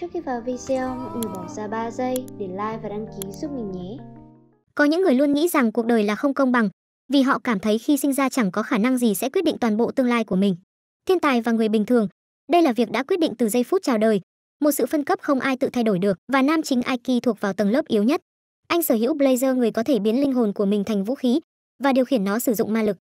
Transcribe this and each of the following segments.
Trước khi vào video, mọi người bỏ ra 3 giây để like và đăng ký giúp mình nhé. Có những người luôn nghĩ rằng cuộc đời là không công bằng, vì họ cảm thấy khi sinh ra chẳng có khả năng gì sẽ quyết định toàn bộ tương lai của mình. Thiên tài và người bình thường, đây là việc đã quyết định từ giây phút chào đời, một sự phân cấp không ai tự thay đổi được và nam chính Aiki thuộc vào tầng lớp yếu nhất. Anh sở hữu Blazer người có thể biến linh hồn của mình thành vũ khí và điều khiển nó sử dụng ma lực.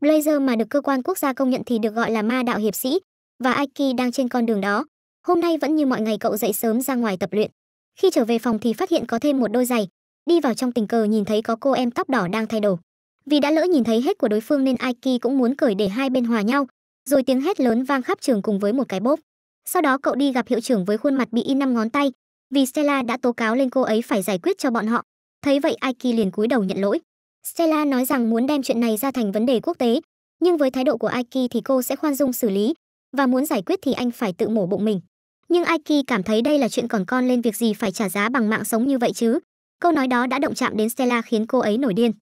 Blazer mà được cơ quan quốc gia công nhận thì được gọi là ma đạo hiệp sĩ, và Aiki đang trên con đường đó. Hôm nay vẫn như mọi ngày cậu dậy sớm ra ngoài tập luyện. Khi trở về phòng thì phát hiện có thêm một đôi giày. Đi vào trong tình cờ nhìn thấy có cô em tóc đỏ đang thay đồ. Vì đã lỡ nhìn thấy hết của đối phương nên Aiki cũng muốn cởi để hai bên hòa nhau. Rồi tiếng hét lớn vang khắp trường cùng với một cái bốp. Sau đó cậu đi gặp hiệu trưởng với khuôn mặt bị in năm ngón tay, vì Stella đã tố cáo lên cô ấy phải giải quyết cho bọn họ. Thấy vậy Aiki liền cúi đầu nhận lỗi. Stella nói rằng muốn đem chuyện này ra thành vấn đề quốc tế, nhưng với thái độ của Aiki thì cô sẽ khoan dung xử lý và muốn giải quyết thì anh phải tự mổ bụng mình. Nhưng Aiki cảm thấy đây là chuyện còn con lên việc gì phải trả giá bằng mạng sống như vậy chứ. Câu nói đó đã động chạm đến Stella khiến cô ấy nổi điên.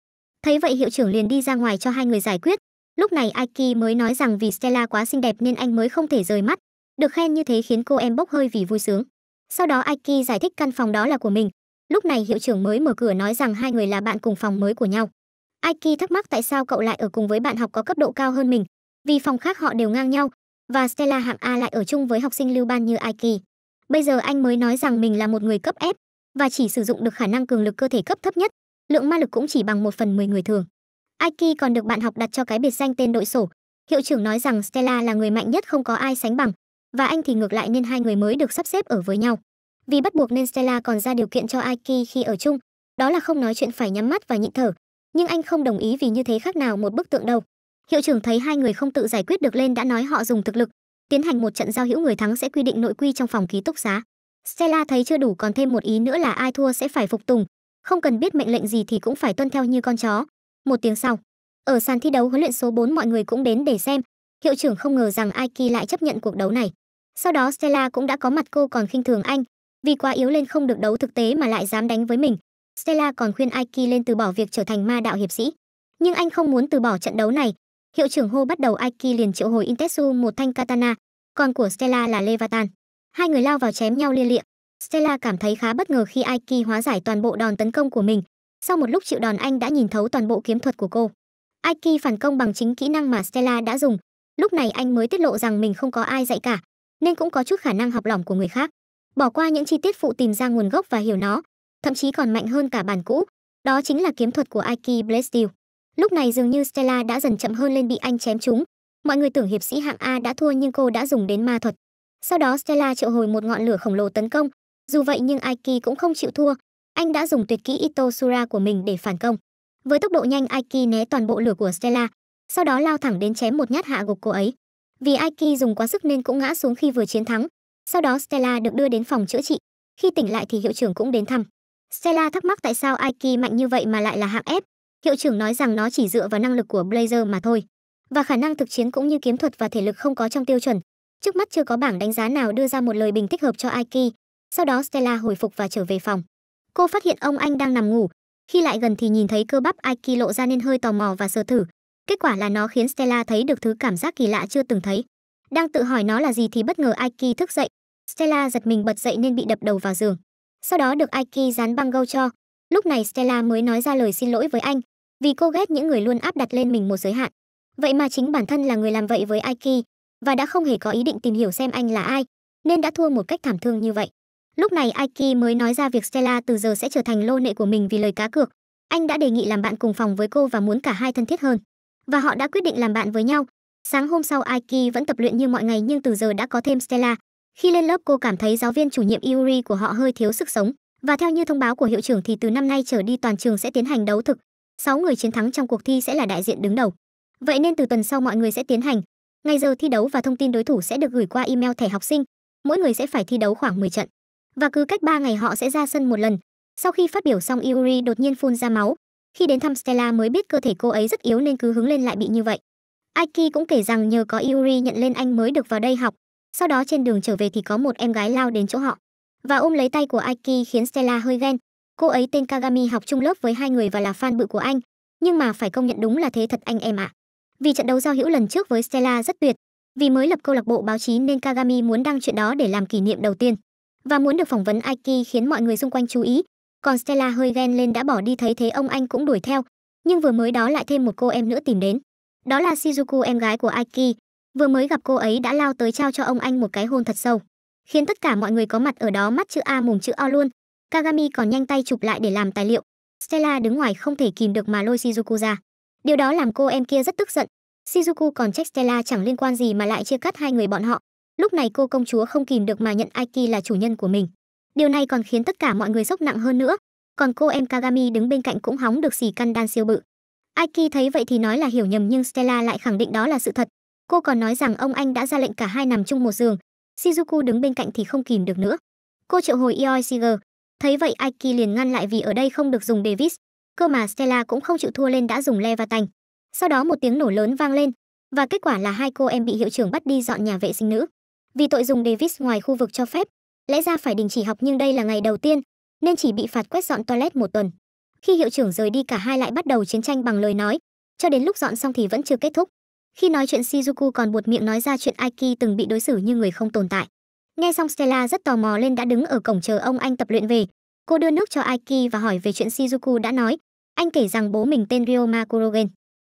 Thấy vậy hiệu trưởng liền đi ra ngoài cho hai người giải quyết. Lúc này Aiki mới nói rằng vì Stella quá xinh đẹp nên anh mới không thể rời mắt. Được khen như thế khiến cô em bốc hơi vì vui sướng. Sau đó Aiki giải thích căn phòng đó là của mình, Lúc này hiệu trưởng mới mở cửa nói rằng hai người là bạn cùng phòng mới của nhau. Aiki thắc mắc tại sao cậu lại ở cùng với bạn học có cấp độ cao hơn mình, vì phòng khác họ đều ngang nhau, và Stella hạng A lại ở chung với học sinh lưu ban như Aiki. Bây giờ anh mới nói rằng mình là một người cấp F và chỉ sử dụng được khả năng cường lực cơ thể cấp thấp nhất, lượng ma lực cũng chỉ bằng một phần 10 người thường. Aiki còn được bạn học đặt cho cái biệt danh tên đội sổ. Hiệu trưởng nói rằng Stella là người mạnh nhất không có ai sánh bằng, và anh thì ngược lại nên hai người mới được sắp xếp ở với nhau vì bắt buộc nên Stella còn ra điều kiện cho Aiki khi ở chung, đó là không nói chuyện phải nhắm mắt và nhịn thở, nhưng anh không đồng ý vì như thế khác nào một bức tượng đầu. Hiệu trưởng thấy hai người không tự giải quyết được lên đã nói họ dùng thực lực, tiến hành một trận giao hữu người thắng sẽ quy định nội quy trong phòng ký túc xá. Stella thấy chưa đủ còn thêm một ý nữa là ai thua sẽ phải phục tùng, không cần biết mệnh lệnh gì thì cũng phải tuân theo như con chó. Một tiếng sau, ở sàn thi đấu huấn luyện số 4 mọi người cũng đến để xem, hiệu trưởng không ngờ rằng Aiki lại chấp nhận cuộc đấu này. Sau đó Stella cũng đã có mặt cô còn khinh thường anh, vì quá yếu lên không được đấu thực tế mà lại dám đánh với mình stella còn khuyên aiki lên từ bỏ việc trở thành ma đạo hiệp sĩ nhưng anh không muốn từ bỏ trận đấu này hiệu trưởng hô bắt đầu aiki liền triệu hồi intetsu một thanh katana còn của stella là levatan hai người lao vào chém nhau lia lịa stella cảm thấy khá bất ngờ khi aiki hóa giải toàn bộ đòn tấn công của mình sau một lúc chịu đòn anh đã nhìn thấu toàn bộ kiếm thuật của cô aiki phản công bằng chính kỹ năng mà stella đã dùng lúc này anh mới tiết lộ rằng mình không có ai dạy cả nên cũng có chút khả năng học lỏng của người khác bỏ qua những chi tiết phụ tìm ra nguồn gốc và hiểu nó, thậm chí còn mạnh hơn cả bản cũ. Đó chính là kiếm thuật của Aiki Blaze Lúc này dường như Stella đã dần chậm hơn lên bị anh chém trúng. Mọi người tưởng hiệp sĩ hạng A đã thua nhưng cô đã dùng đến ma thuật. Sau đó Stella triệu hồi một ngọn lửa khổng lồ tấn công. Dù vậy nhưng Aiki cũng không chịu thua. Anh đã dùng tuyệt kỹ Ito của mình để phản công. Với tốc độ nhanh Aiki né toàn bộ lửa của Stella, sau đó lao thẳng đến chém một nhát hạ gục cô ấy. Vì Aiki dùng quá sức nên cũng ngã xuống khi vừa chiến thắng, sau đó Stella được đưa đến phòng chữa trị. Khi tỉnh lại thì hiệu trưởng cũng đến thăm. Stella thắc mắc tại sao Aiki mạnh như vậy mà lại là hạng F. Hiệu trưởng nói rằng nó chỉ dựa vào năng lực của Blazer mà thôi. Và khả năng thực chiến cũng như kiếm thuật và thể lực không có trong tiêu chuẩn. Trước mắt chưa có bảng đánh giá nào đưa ra một lời bình thích hợp cho Aiki. Sau đó Stella hồi phục và trở về phòng. Cô phát hiện ông anh đang nằm ngủ. Khi lại gần thì nhìn thấy cơ bắp Aiki lộ ra nên hơi tò mò và sờ thử. Kết quả là nó khiến Stella thấy được thứ cảm giác kỳ lạ chưa từng thấy. Đang tự hỏi nó là gì thì bất ngờ Aiki thức dậy. Stella giật mình bật dậy nên bị đập đầu vào giường. Sau đó được Aiki dán băng gâu cho. Lúc này Stella mới nói ra lời xin lỗi với anh, vì cô ghét những người luôn áp đặt lên mình một giới hạn. Vậy mà chính bản thân là người làm vậy với Aiki và đã không hề có ý định tìm hiểu xem anh là ai, nên đã thua một cách thảm thương như vậy. Lúc này Aiki mới nói ra việc Stella từ giờ sẽ trở thành lô nệ của mình vì lời cá cược. Anh đã đề nghị làm bạn cùng phòng với cô và muốn cả hai thân thiết hơn. Và họ đã quyết định làm bạn với nhau, Sáng hôm sau Aiki vẫn tập luyện như mọi ngày nhưng từ giờ đã có thêm Stella. Khi lên lớp cô cảm thấy giáo viên chủ nhiệm Yuri của họ hơi thiếu sức sống. Và theo như thông báo của hiệu trưởng thì từ năm nay trở đi toàn trường sẽ tiến hành đấu thực. 6 người chiến thắng trong cuộc thi sẽ là đại diện đứng đầu. Vậy nên từ tuần sau mọi người sẽ tiến hành. Ngày giờ thi đấu và thông tin đối thủ sẽ được gửi qua email thẻ học sinh. Mỗi người sẽ phải thi đấu khoảng 10 trận. Và cứ cách 3 ngày họ sẽ ra sân một lần. Sau khi phát biểu xong Yuri đột nhiên phun ra máu. Khi đến thăm Stella mới biết cơ thể cô ấy rất yếu nên cứ hứng lên lại bị như vậy. Aiki cũng kể rằng nhờ có Yuri nhận lên anh mới được vào đây học. Sau đó trên đường trở về thì có một em gái lao đến chỗ họ và ôm lấy tay của Aiki khiến Stella hơi ghen. Cô ấy tên Kagami học chung lớp với hai người và là fan bự của anh, nhưng mà phải công nhận đúng là thế thật anh em ạ. À. Vì trận đấu giao hữu lần trước với Stella rất tuyệt, vì mới lập câu lạc bộ báo chí nên Kagami muốn đăng chuyện đó để làm kỷ niệm đầu tiên và muốn được phỏng vấn Aiki khiến mọi người xung quanh chú ý. Còn Stella hơi ghen lên đã bỏ đi thấy thế ông anh cũng đuổi theo, nhưng vừa mới đó lại thêm một cô em nữa tìm đến. Đó là Shizuku em gái của Aiki, vừa mới gặp cô ấy đã lao tới trao cho ông anh một cái hôn thật sâu, khiến tất cả mọi người có mặt ở đó mắt chữ A mùng chữ O luôn. Kagami còn nhanh tay chụp lại để làm tài liệu. Stella đứng ngoài không thể kìm được mà lôi Shizuku ra. Điều đó làm cô em kia rất tức giận. Shizuku còn trách Stella chẳng liên quan gì mà lại chia cắt hai người bọn họ. Lúc này cô công chúa không kìm được mà nhận Aiki là chủ nhân của mình. Điều này còn khiến tất cả mọi người sốc nặng hơn nữa. Còn cô em Kagami đứng bên cạnh cũng hóng được xì căn đan siêu bự. Aiki thấy vậy thì nói là hiểu nhầm nhưng Stella lại khẳng định đó là sự thật. Cô còn nói rằng ông anh đã ra lệnh cả hai nằm chung một giường. Shizuku đứng bên cạnh thì không kìm được nữa. Cô triệu hồi Ioi Siger. Thấy vậy Aiki liền ngăn lại vì ở đây không được dùng Davis. Cơ mà Stella cũng không chịu thua lên đã dùng le và tành. Sau đó một tiếng nổ lớn vang lên và kết quả là hai cô em bị hiệu trưởng bắt đi dọn nhà vệ sinh nữ. Vì tội dùng Davis ngoài khu vực cho phép, lẽ ra phải đình chỉ học nhưng đây là ngày đầu tiên nên chỉ bị phạt quét dọn toilet một tuần. Khi hiệu trưởng rời đi cả hai lại bắt đầu chiến tranh bằng lời nói, cho đến lúc dọn xong thì vẫn chưa kết thúc. Khi nói chuyện Shizuku còn buột miệng nói ra chuyện Aiki từng bị đối xử như người không tồn tại. Nghe xong Stella rất tò mò lên đã đứng ở cổng chờ ông anh tập luyện về. Cô đưa nước cho Aiki và hỏi về chuyện Shizuku đã nói. Anh kể rằng bố mình tên Ryoma Kurogen,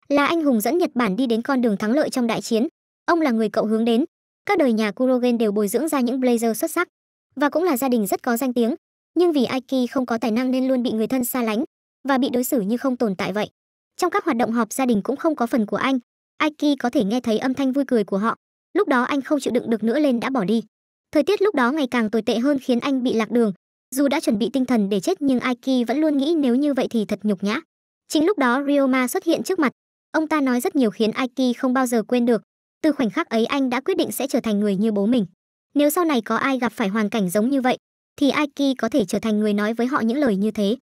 là anh hùng dẫn Nhật Bản đi đến con đường thắng lợi trong đại chiến. Ông là người cậu hướng đến. Các đời nhà Kurogen đều bồi dưỡng ra những blazer xuất sắc và cũng là gia đình rất có danh tiếng. Nhưng vì Aiki không có tài năng nên luôn bị người thân xa lánh, và bị đối xử như không tồn tại vậy trong các hoạt động họp gia đình cũng không có phần của anh aiki có thể nghe thấy âm thanh vui cười của họ lúc đó anh không chịu đựng được nữa lên đã bỏ đi thời tiết lúc đó ngày càng tồi tệ hơn khiến anh bị lạc đường dù đã chuẩn bị tinh thần để chết nhưng aiki vẫn luôn nghĩ nếu như vậy thì thật nhục nhã chính lúc đó ryoma xuất hiện trước mặt ông ta nói rất nhiều khiến aiki không bao giờ quên được từ khoảnh khắc ấy anh đã quyết định sẽ trở thành người như bố mình nếu sau này có ai gặp phải hoàn cảnh giống như vậy thì aiki có thể trở thành người nói với họ những lời như thế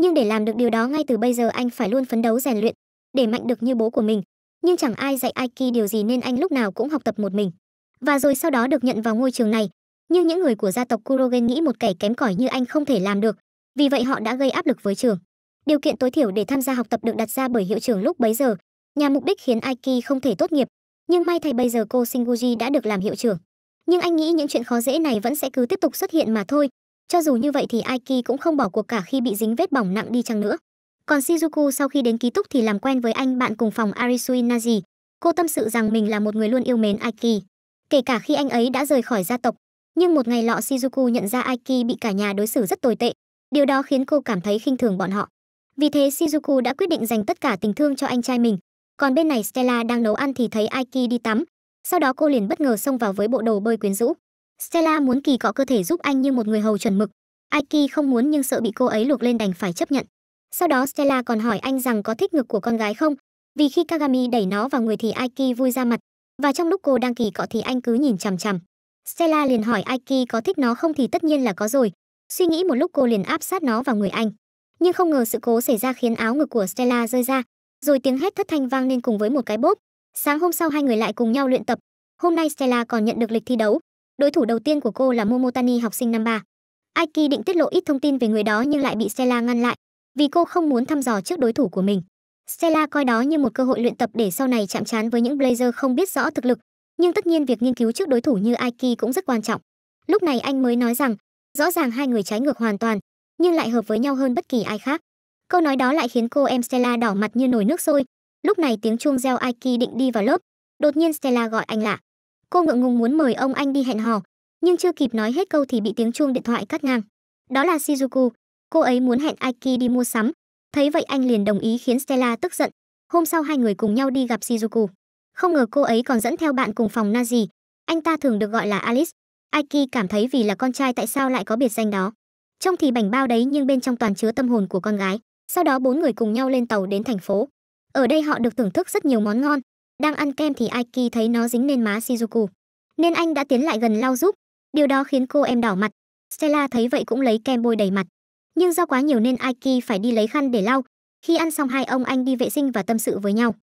nhưng để làm được điều đó ngay từ bây giờ anh phải luôn phấn đấu rèn luyện để mạnh được như bố của mình nhưng chẳng ai dạy Aiki điều gì nên anh lúc nào cũng học tập một mình. Và rồi sau đó được nhận vào ngôi trường này, nhưng những người của gia tộc Kurogen nghĩ một kẻ kém cỏi như anh không thể làm được, vì vậy họ đã gây áp lực với trường. Điều kiện tối thiểu để tham gia học tập được đặt ra bởi hiệu trưởng lúc bấy giờ, nhà mục đích khiến Aiki không thể tốt nghiệp, nhưng may thay bây giờ cô Shinguji đã được làm hiệu trưởng. Nhưng anh nghĩ những chuyện khó dễ này vẫn sẽ cứ tiếp tục xuất hiện mà thôi, cho dù như vậy thì Aiki cũng không bỏ cuộc cả khi bị dính vết bỏng nặng đi chăng nữa. Còn Shizuku sau khi đến ký túc thì làm quen với anh bạn cùng phòng Arisui Naji. Cô tâm sự rằng mình là một người luôn yêu mến Aiki. Kể cả khi anh ấy đã rời khỏi gia tộc, nhưng một ngày lọ Shizuku nhận ra Aiki bị cả nhà đối xử rất tồi tệ. Điều đó khiến cô cảm thấy khinh thường bọn họ. Vì thế Shizuku đã quyết định dành tất cả tình thương cho anh trai mình. Còn bên này Stella đang nấu ăn thì thấy Aiki đi tắm. Sau đó cô liền bất ngờ xông vào với bộ đồ bơi quyến rũ. Stella muốn kỳ cọ cơ thể giúp anh như một người hầu chuẩn mực. Aiki không muốn nhưng sợ bị cô ấy luộc lên đành phải chấp nhận. Sau đó Stella còn hỏi anh rằng có thích ngực của con gái không, vì khi Kagami đẩy nó vào người thì Aiki vui ra mặt, và trong lúc cô đang kỳ cọ thì anh cứ nhìn chằm chằm. Stella liền hỏi Aiki có thích nó không thì tất nhiên là có rồi. Suy nghĩ một lúc cô liền áp sát nó vào người anh. Nhưng không ngờ sự cố xảy ra khiến áo ngực của Stella rơi ra, rồi tiếng hét thất thanh vang lên cùng với một cái bốp. Sáng hôm sau hai người lại cùng nhau luyện tập. Hôm nay Stella còn nhận được lịch thi đấu, đối thủ đầu tiên của cô là Momotani học sinh năm 3. Aiki định tiết lộ ít thông tin về người đó nhưng lại bị Stella ngăn lại, vì cô không muốn thăm dò trước đối thủ của mình. Stella coi đó như một cơ hội luyện tập để sau này chạm trán với những Blazer không biết rõ thực lực, nhưng tất nhiên việc nghiên cứu trước đối thủ như Aiki cũng rất quan trọng. Lúc này anh mới nói rằng, rõ ràng hai người trái ngược hoàn toàn, nhưng lại hợp với nhau hơn bất kỳ ai khác. Câu nói đó lại khiến cô em Stella đỏ mặt như nồi nước sôi. Lúc này tiếng chuông reo Aiki định đi vào lớp, đột nhiên Stella gọi anh lạ. Cô ngượng ngùng muốn mời ông anh đi hẹn hò, nhưng chưa kịp nói hết câu thì bị tiếng chuông điện thoại cắt ngang. Đó là Shizuku, cô ấy muốn hẹn Aiki đi mua sắm. Thấy vậy anh liền đồng ý khiến Stella tức giận. Hôm sau hai người cùng nhau đi gặp Shizuku. Không ngờ cô ấy còn dẫn theo bạn cùng phòng Nazi. Anh ta thường được gọi là Alice. Aiki cảm thấy vì là con trai tại sao lại có biệt danh đó. Trong thì bảnh bao đấy nhưng bên trong toàn chứa tâm hồn của con gái. Sau đó bốn người cùng nhau lên tàu đến thành phố. Ở đây họ được thưởng thức rất nhiều món ngon, đang ăn kem thì Aiki thấy nó dính lên má Shizuku. Nên anh đã tiến lại gần lau giúp. Điều đó khiến cô em đỏ mặt. Stella thấy vậy cũng lấy kem bôi đầy mặt. Nhưng do quá nhiều nên Aiki phải đi lấy khăn để lau. Khi ăn xong hai ông anh đi vệ sinh và tâm sự với nhau.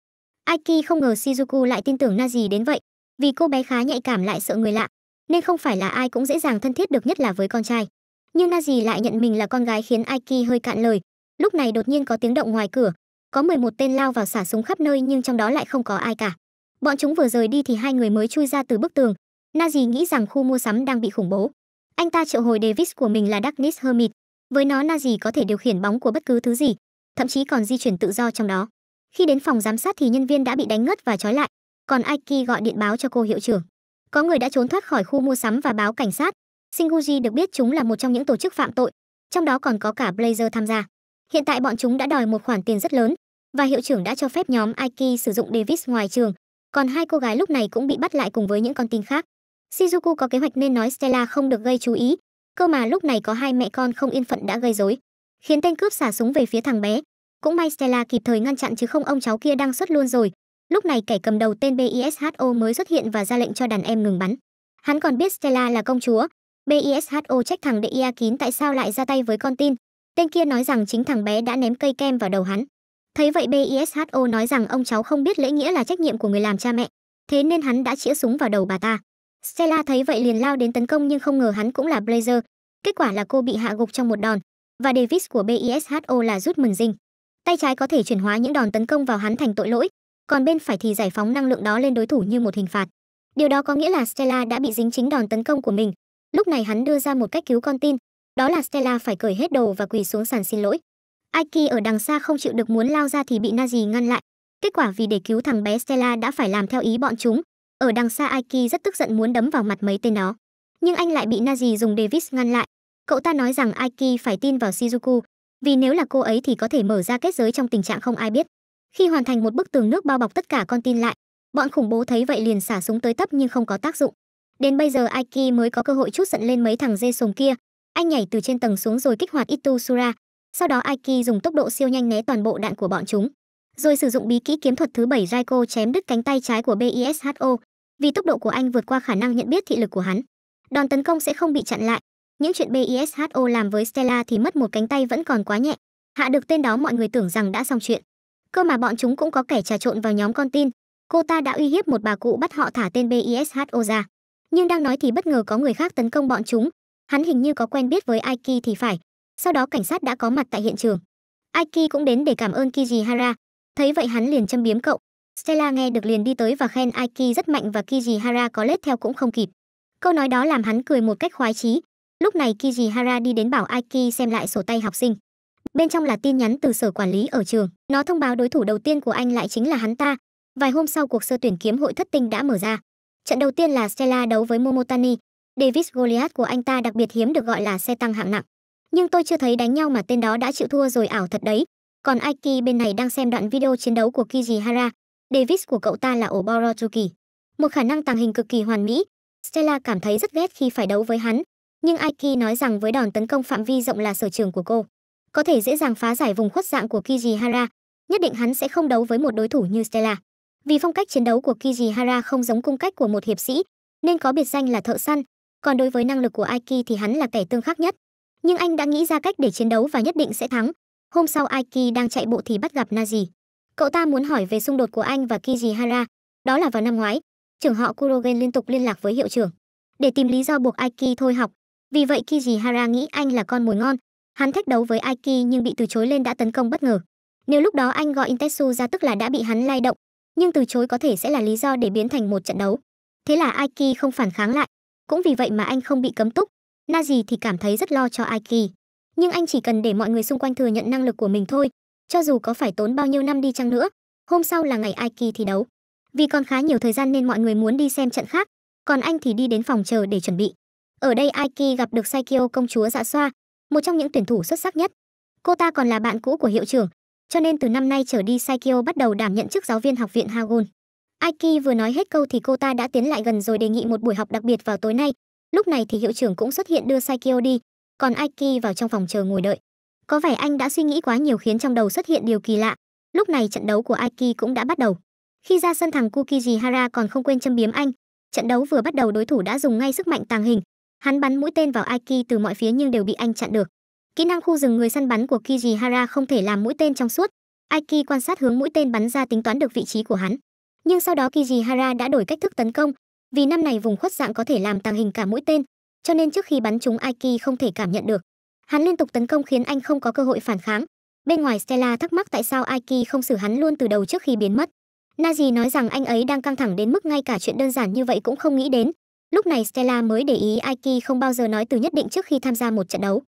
Aiki không ngờ Shizuku lại tin tưởng Nazi đến vậy. Vì cô bé khá nhạy cảm lại sợ người lạ. Nên không phải là ai cũng dễ dàng thân thiết được nhất là với con trai. Nhưng Nazi lại nhận mình là con gái khiến Aiki hơi cạn lời. Lúc này đột nhiên có tiếng động ngoài cửa, có 11 tên lao vào xả súng khắp nơi nhưng trong đó lại không có ai cả. Bọn chúng vừa rời đi thì hai người mới chui ra từ bức tường. Nazi nghĩ rằng khu mua sắm đang bị khủng bố. Anh ta triệu hồi Davis của mình là Darkness Hermit. Với nó Nazi có thể điều khiển bóng của bất cứ thứ gì, thậm chí còn di chuyển tự do trong đó. Khi đến phòng giám sát thì nhân viên đã bị đánh ngất và trói lại, còn Aiki gọi điện báo cho cô hiệu trưởng. Có người đã trốn thoát khỏi khu mua sắm và báo cảnh sát. Singuji được biết chúng là một trong những tổ chức phạm tội, trong đó còn có cả Blazer tham gia. Hiện tại bọn chúng đã đòi một khoản tiền rất lớn và hiệu trưởng đã cho phép nhóm Aiki sử dụng Davis ngoài trường, còn hai cô gái lúc này cũng bị bắt lại cùng với những con tin khác. Shizuku có kế hoạch nên nói Stella không được gây chú ý, cơ mà lúc này có hai mẹ con không yên phận đã gây rối, khiến tên cướp xả súng về phía thằng bé. Cũng may Stella kịp thời ngăn chặn chứ không ông cháu kia đang xuất luôn rồi. Lúc này kẻ cầm đầu tên BISHO mới xuất hiện và ra lệnh cho đàn em ngừng bắn. Hắn còn biết Stella là công chúa. BISHO trách thằng Deia kín tại sao lại ra tay với con tin, Tên kia nói rằng chính thằng bé đã ném cây kem vào đầu hắn. Thấy vậy BISHO nói rằng ông cháu không biết lễ nghĩa là trách nhiệm của người làm cha mẹ, thế nên hắn đã chĩa súng vào đầu bà ta. Stella thấy vậy liền lao đến tấn công nhưng không ngờ hắn cũng là Blazer. Kết quả là cô bị hạ gục trong một đòn, và Davis của BISHO là rút mừng dinh. Tay trái có thể chuyển hóa những đòn tấn công vào hắn thành tội lỗi, còn bên phải thì giải phóng năng lượng đó lên đối thủ như một hình phạt. Điều đó có nghĩa là Stella đã bị dính chính đòn tấn công của mình. Lúc này hắn đưa ra một cách cứu con tin, đó là Stella phải cởi hết đồ và quỳ xuống sàn xin lỗi. Aiki ở đằng xa không chịu được muốn lao ra thì bị Nazi ngăn lại. Kết quả vì để cứu thằng bé Stella đã phải làm theo ý bọn chúng. Ở đằng xa Aiki rất tức giận muốn đấm vào mặt mấy tên đó. Nhưng anh lại bị Nazi dùng Davis ngăn lại. Cậu ta nói rằng Aiki phải tin vào Shizuku, vì nếu là cô ấy thì có thể mở ra kết giới trong tình trạng không ai biết. Khi hoàn thành một bức tường nước bao bọc tất cả con tin lại, bọn khủng bố thấy vậy liền xả súng tới tấp nhưng không có tác dụng. Đến bây giờ Aiki mới có cơ hội chút giận lên mấy thằng dê sùng kia, anh nhảy từ trên tầng xuống rồi kích hoạt Itusura. sau đó Aiki dùng tốc độ siêu nhanh né toàn bộ đạn của bọn chúng, rồi sử dụng bí kỹ kiếm thuật thứ bảy Raiko chém đứt cánh tay trái của BISHO. Vì tốc độ của anh vượt qua khả năng nhận biết thị lực của hắn, đòn tấn công sẽ không bị chặn lại. Những chuyện BISHO làm với Stella thì mất một cánh tay vẫn còn quá nhẹ. Hạ được tên đó mọi người tưởng rằng đã xong chuyện. Cơ mà bọn chúng cũng có kẻ trà trộn vào nhóm con tin. Cô ta đã uy hiếp một bà cụ bắt họ thả tên BISHO ra. Nhưng đang nói thì bất ngờ có người khác tấn công bọn chúng, Hắn hình như có quen biết với Aiki thì phải. Sau đó cảnh sát đã có mặt tại hiện trường. Aiki cũng đến để cảm ơn Kijihara. Thấy vậy hắn liền châm biếm cậu. Stella nghe được liền đi tới và khen Aiki rất mạnh và Kijihara có lết theo cũng không kịp. Câu nói đó làm hắn cười một cách khoái chí. Lúc này Kijihara đi đến bảo Aiki xem lại sổ tay học sinh. Bên trong là tin nhắn từ sở quản lý ở trường, nó thông báo đối thủ đầu tiên của anh lại chính là hắn ta. Vài hôm sau cuộc sơ tuyển kiếm hội thất tinh đã mở ra. Trận đầu tiên là Stella đấu với Momotani, Davis Goliath của anh ta đặc biệt hiếm được gọi là xe tăng hạng nặng. Nhưng tôi chưa thấy đánh nhau mà tên đó đã chịu thua rồi ảo thật đấy. Còn Aiki bên này đang xem đoạn video chiến đấu của Kijihara. Davis của cậu ta là ổ Borozuki. Một khả năng tàng hình cực kỳ hoàn mỹ. Stella cảm thấy rất ghét khi phải đấu với hắn. Nhưng Aiki nói rằng với đòn tấn công phạm vi rộng là sở trường của cô. Có thể dễ dàng phá giải vùng khuất dạng của Kijihara. Nhất định hắn sẽ không đấu với một đối thủ như Stella. Vì phong cách chiến đấu của Kijihara không giống cung cách của một hiệp sĩ, nên có biệt danh là thợ săn, còn đối với năng lực của Aiki thì hắn là kẻ tương khắc nhất. Nhưng anh đã nghĩ ra cách để chiến đấu và nhất định sẽ thắng. Hôm sau Aiki đang chạy bộ thì bắt gặp Naji. Cậu ta muốn hỏi về xung đột của anh và Kijihara. Đó là vào năm ngoái, trưởng họ Kurogen liên tục liên lạc với hiệu trưởng để tìm lý do buộc Aiki thôi học. Vì vậy Kijihara nghĩ anh là con mồi ngon. Hắn thách đấu với Aiki nhưng bị từ chối lên đã tấn công bất ngờ. Nếu lúc đó anh gọi Intetsu ra tức là đã bị hắn lay động, nhưng từ chối có thể sẽ là lý do để biến thành một trận đấu. Thế là Aiki không phản kháng lại, cũng vì vậy mà anh không bị cấm túc. Na gì thì cảm thấy rất lo cho Aiki. Nhưng anh chỉ cần để mọi người xung quanh thừa nhận năng lực của mình thôi, cho dù có phải tốn bao nhiêu năm đi chăng nữa. Hôm sau là ngày Aiki thi đấu. Vì còn khá nhiều thời gian nên mọi người muốn đi xem trận khác, còn anh thì đi đến phòng chờ để chuẩn bị. Ở đây Aiki gặp được Saikyo công chúa dạ xoa, một trong những tuyển thủ xuất sắc nhất. Cô ta còn là bạn cũ của hiệu trưởng, cho nên từ năm nay trở đi Saikyo bắt đầu đảm nhận chức giáo viên học viện Hagun. Aiki vừa nói hết câu thì cô ta đã tiến lại gần rồi đề nghị một buổi học đặc biệt vào tối nay. Lúc này thì hiệu trưởng cũng xuất hiện đưa Saikyo đi, còn Aiki vào trong phòng chờ ngồi đợi. Có vẻ anh đã suy nghĩ quá nhiều khiến trong đầu xuất hiện điều kỳ lạ. Lúc này trận đấu của Aiki cũng đã bắt đầu. Khi ra sân thằng Kukijihara còn không quên châm biếm anh. Trận đấu vừa bắt đầu đối thủ đã dùng ngay sức mạnh tàng hình. Hắn bắn mũi tên vào Aiki từ mọi phía nhưng đều bị anh chặn được. Kỹ năng khu rừng người săn bắn của Kijihara không thể làm mũi tên trong suốt. Aiki quan sát hướng mũi tên bắn ra tính toán được vị trí của hắn nhưng sau đó Kijihara đã đổi cách thức tấn công, vì năm này vùng khuất dạng có thể làm tàng hình cả mũi tên, cho nên trước khi bắn chúng Aiki không thể cảm nhận được. Hắn liên tục tấn công khiến anh không có cơ hội phản kháng. Bên ngoài Stella thắc mắc tại sao Aiki không xử hắn luôn từ đầu trước khi biến mất. Naji nói rằng anh ấy đang căng thẳng đến mức ngay cả chuyện đơn giản như vậy cũng không nghĩ đến. Lúc này Stella mới để ý Aiki không bao giờ nói từ nhất định trước khi tham gia một trận đấu.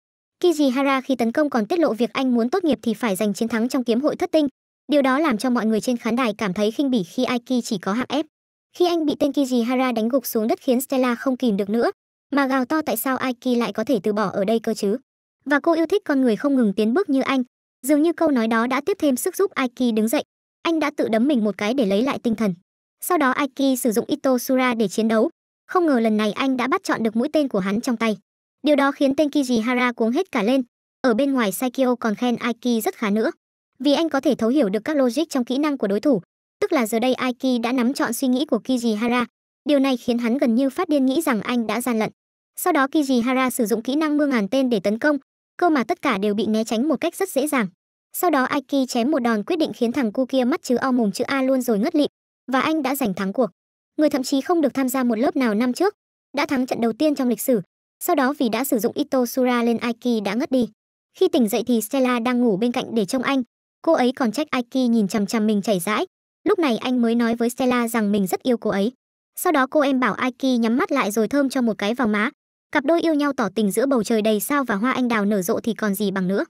Kijihara khi tấn công còn tiết lộ việc anh muốn tốt nghiệp thì phải giành chiến thắng trong kiếm hội thất tinh, Điều đó làm cho mọi người trên khán đài cảm thấy khinh bỉ khi Aiki chỉ có hạng F. Khi anh bị tên Kijihara đánh gục xuống đất khiến Stella không kìm được nữa, mà gào to tại sao Aiki lại có thể từ bỏ ở đây cơ chứ. Và cô yêu thích con người không ngừng tiến bước như anh. Dường như câu nói đó đã tiếp thêm sức giúp Aiki đứng dậy. Anh đã tự đấm mình một cái để lấy lại tinh thần. Sau đó Aiki sử dụng Ito Sura để chiến đấu. Không ngờ lần này anh đã bắt chọn được mũi tên của hắn trong tay. Điều đó khiến tên Kijihara cuống hết cả lên. Ở bên ngoài Saikyo còn khen Aiki rất khá nữa vì anh có thể thấu hiểu được các logic trong kỹ năng của đối thủ, tức là giờ đây Aiki đã nắm chọn suy nghĩ của Kijihara. Điều này khiến hắn gần như phát điên nghĩ rằng anh đã gian lận. Sau đó Kijihara sử dụng kỹ năng mưa ngàn tên để tấn công, cơ mà tất cả đều bị né tránh một cách rất dễ dàng. Sau đó Aiki chém một đòn quyết định khiến thằng cu kia mắt chữ o mồm chữ A luôn rồi ngất lịm, và anh đã giành thắng cuộc. Người thậm chí không được tham gia một lớp nào năm trước, đã thắng trận đầu tiên trong lịch sử, sau đó vì đã sử dụng Ito Sura lên Aiki đã ngất đi. Khi tỉnh dậy thì Stella đang ngủ bên cạnh để trông anh, Cô ấy còn trách Aiki nhìn chằm chằm mình chảy rãi. Lúc này anh mới nói với Stella rằng mình rất yêu cô ấy. Sau đó cô em bảo Aiki nhắm mắt lại rồi thơm cho một cái vào má. Cặp đôi yêu nhau tỏ tình giữa bầu trời đầy sao và hoa anh đào nở rộ thì còn gì bằng nữa.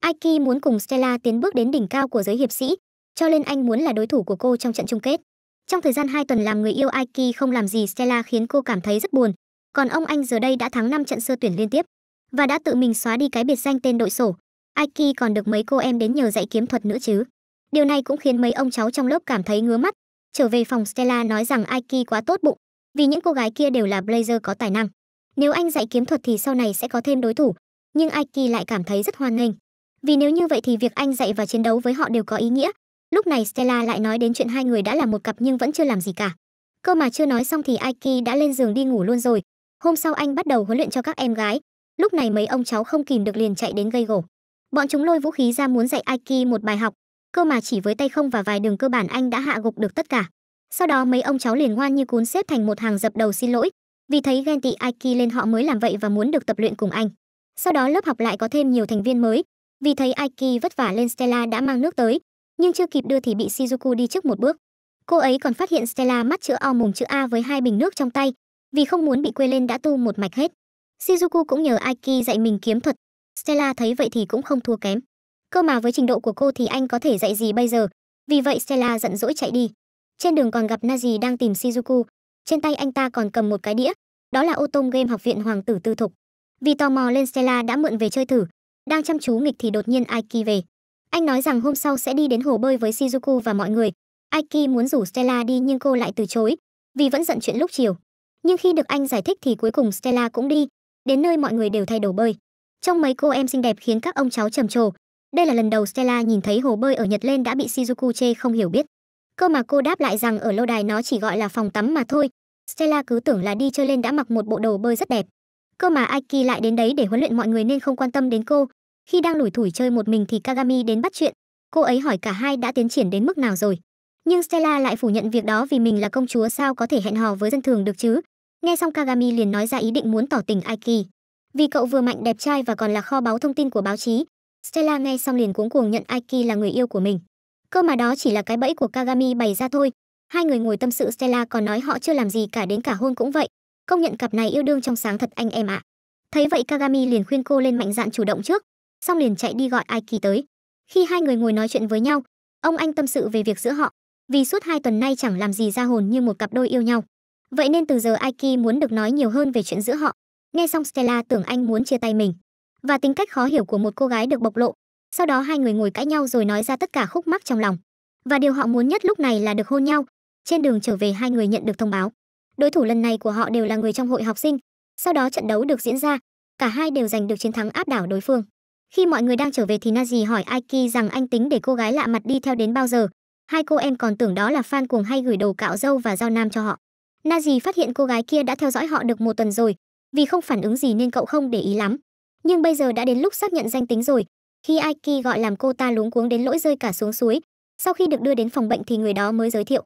Aiki muốn cùng Stella tiến bước đến đỉnh cao của giới hiệp sĩ, cho nên anh muốn là đối thủ của cô trong trận chung kết. Trong thời gian 2 tuần làm người yêu Aiki không làm gì Stella khiến cô cảm thấy rất buồn, còn ông anh giờ đây đã thắng 5 trận sơ tuyển liên tiếp và đã tự mình xóa đi cái biệt danh tên đội sổ. Aiki còn được mấy cô em đến nhờ dạy kiếm thuật nữa chứ. Điều này cũng khiến mấy ông cháu trong lớp cảm thấy ngứa mắt. Trở về phòng Stella nói rằng Aiki quá tốt bụng, vì những cô gái kia đều là blazer có tài năng. Nếu anh dạy kiếm thuật thì sau này sẽ có thêm đối thủ, nhưng Aiki lại cảm thấy rất hoan nghênh. Vì nếu như vậy thì việc anh dạy và chiến đấu với họ đều có ý nghĩa. Lúc này Stella lại nói đến chuyện hai người đã là một cặp nhưng vẫn chưa làm gì cả. Cơ mà chưa nói xong thì Aiki đã lên giường đi ngủ luôn rồi. Hôm sau anh bắt đầu huấn luyện cho các em gái. Lúc này mấy ông cháu không kìm được liền chạy đến gây gổ. Bọn chúng lôi vũ khí ra muốn dạy Aiki một bài học, cơ mà chỉ với tay không và vài đường cơ bản anh đã hạ gục được tất cả. Sau đó mấy ông cháu liền ngoan như cún xếp thành một hàng dập đầu xin lỗi, vì thấy ghen tị Aiki lên họ mới làm vậy và muốn được tập luyện cùng anh. Sau đó lớp học lại có thêm nhiều thành viên mới, vì thấy Aiki vất vả lên Stella đã mang nước tới, nhưng chưa kịp đưa thì bị Shizuku đi trước một bước. Cô ấy còn phát hiện Stella mắt chữ O mồm chữ A với hai bình nước trong tay, vì không muốn bị quê lên đã tu một mạch hết. Shizuku cũng nhờ Aiki dạy mình kiếm thuật, Stella thấy vậy thì cũng không thua kém. Cơ mà với trình độ của cô thì anh có thể dạy gì bây giờ? Vì vậy Stella giận dỗi chạy đi. Trên đường còn gặp Nazi đang tìm Shizuku. Trên tay anh ta còn cầm một cái đĩa. Đó là ô tôm game học viện Hoàng tử Tư Thục. Vì tò mò lên Stella đã mượn về chơi thử. Đang chăm chú nghịch thì đột nhiên Aiki về. Anh nói rằng hôm sau sẽ đi đến hồ bơi với Shizuku và mọi người. Aiki muốn rủ Stella đi nhưng cô lại từ chối. Vì vẫn giận chuyện lúc chiều. Nhưng khi được anh giải thích thì cuối cùng Stella cũng đi. Đến nơi mọi người đều thay đồ bơi. Trong mấy cô em xinh đẹp khiến các ông cháu trầm trồ. Đây là lần đầu Stella nhìn thấy hồ bơi ở Nhật lên đã bị Shizuku chê không hiểu biết. Cơ mà cô đáp lại rằng ở lâu đài nó chỉ gọi là phòng tắm mà thôi. Stella cứ tưởng là đi chơi lên đã mặc một bộ đồ bơi rất đẹp. Cơ mà Aiki lại đến đấy để huấn luyện mọi người nên không quan tâm đến cô. Khi đang lủi thủi chơi một mình thì Kagami đến bắt chuyện. Cô ấy hỏi cả hai đã tiến triển đến mức nào rồi. Nhưng Stella lại phủ nhận việc đó vì mình là công chúa sao có thể hẹn hò với dân thường được chứ. Nghe xong Kagami liền nói ra ý định muốn tỏ tình Aiki. Vì cậu vừa mạnh đẹp trai và còn là kho báu thông tin của báo chí, Stella nghe xong liền cuống cuồng nhận Aiki là người yêu của mình. Cơ mà đó chỉ là cái bẫy của Kagami bày ra thôi. Hai người ngồi tâm sự Stella còn nói họ chưa làm gì cả đến cả hôn cũng vậy. Công nhận cặp này yêu đương trong sáng thật anh em ạ. À. Thấy vậy Kagami liền khuyên cô lên mạnh dạn chủ động trước, xong liền chạy đi gọi Aiki tới. Khi hai người ngồi nói chuyện với nhau, ông anh tâm sự về việc giữa họ, vì suốt hai tuần nay chẳng làm gì ra hồn như một cặp đôi yêu nhau. Vậy nên từ giờ Aiki muốn được nói nhiều hơn về chuyện giữa họ nghe xong stella tưởng anh muốn chia tay mình và tính cách khó hiểu của một cô gái được bộc lộ sau đó hai người ngồi cãi nhau rồi nói ra tất cả khúc mắc trong lòng và điều họ muốn nhất lúc này là được hôn nhau trên đường trở về hai người nhận được thông báo đối thủ lần này của họ đều là người trong hội học sinh sau đó trận đấu được diễn ra cả hai đều giành được chiến thắng áp đảo đối phương khi mọi người đang trở về thì nazi hỏi aiki rằng anh tính để cô gái lạ mặt đi theo đến bao giờ hai cô em còn tưởng đó là fan cuồng hay gửi đồ cạo dâu và dao nam cho họ nazi phát hiện cô gái kia đã theo dõi họ được một tuần rồi vì không phản ứng gì nên cậu không để ý lắm. Nhưng bây giờ đã đến lúc xác nhận danh tính rồi. Khi Aiki gọi làm cô ta luống cuống đến lỗi rơi cả xuống suối. Sau khi được đưa đến phòng bệnh thì người đó mới giới thiệu.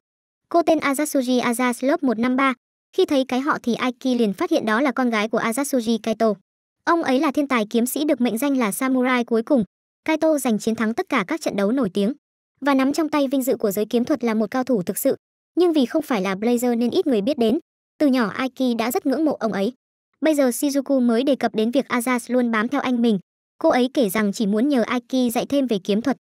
Cô tên Azatsuji Azas lớp 153. Khi thấy cái họ thì Aiki liền phát hiện đó là con gái của Azatsuji Kaito. Ông ấy là thiên tài kiếm sĩ được mệnh danh là samurai cuối cùng. Kaito giành chiến thắng tất cả các trận đấu nổi tiếng và nắm trong tay vinh dự của giới kiếm thuật là một cao thủ thực sự. Nhưng vì không phải là Blazer nên ít người biết đến. Từ nhỏ Aiki đã rất ngưỡng mộ ông ấy. Bây giờ Shizuku mới đề cập đến việc Azaz luôn bám theo anh mình. Cô ấy kể rằng chỉ muốn nhờ Aiki dạy thêm về kiếm thuật.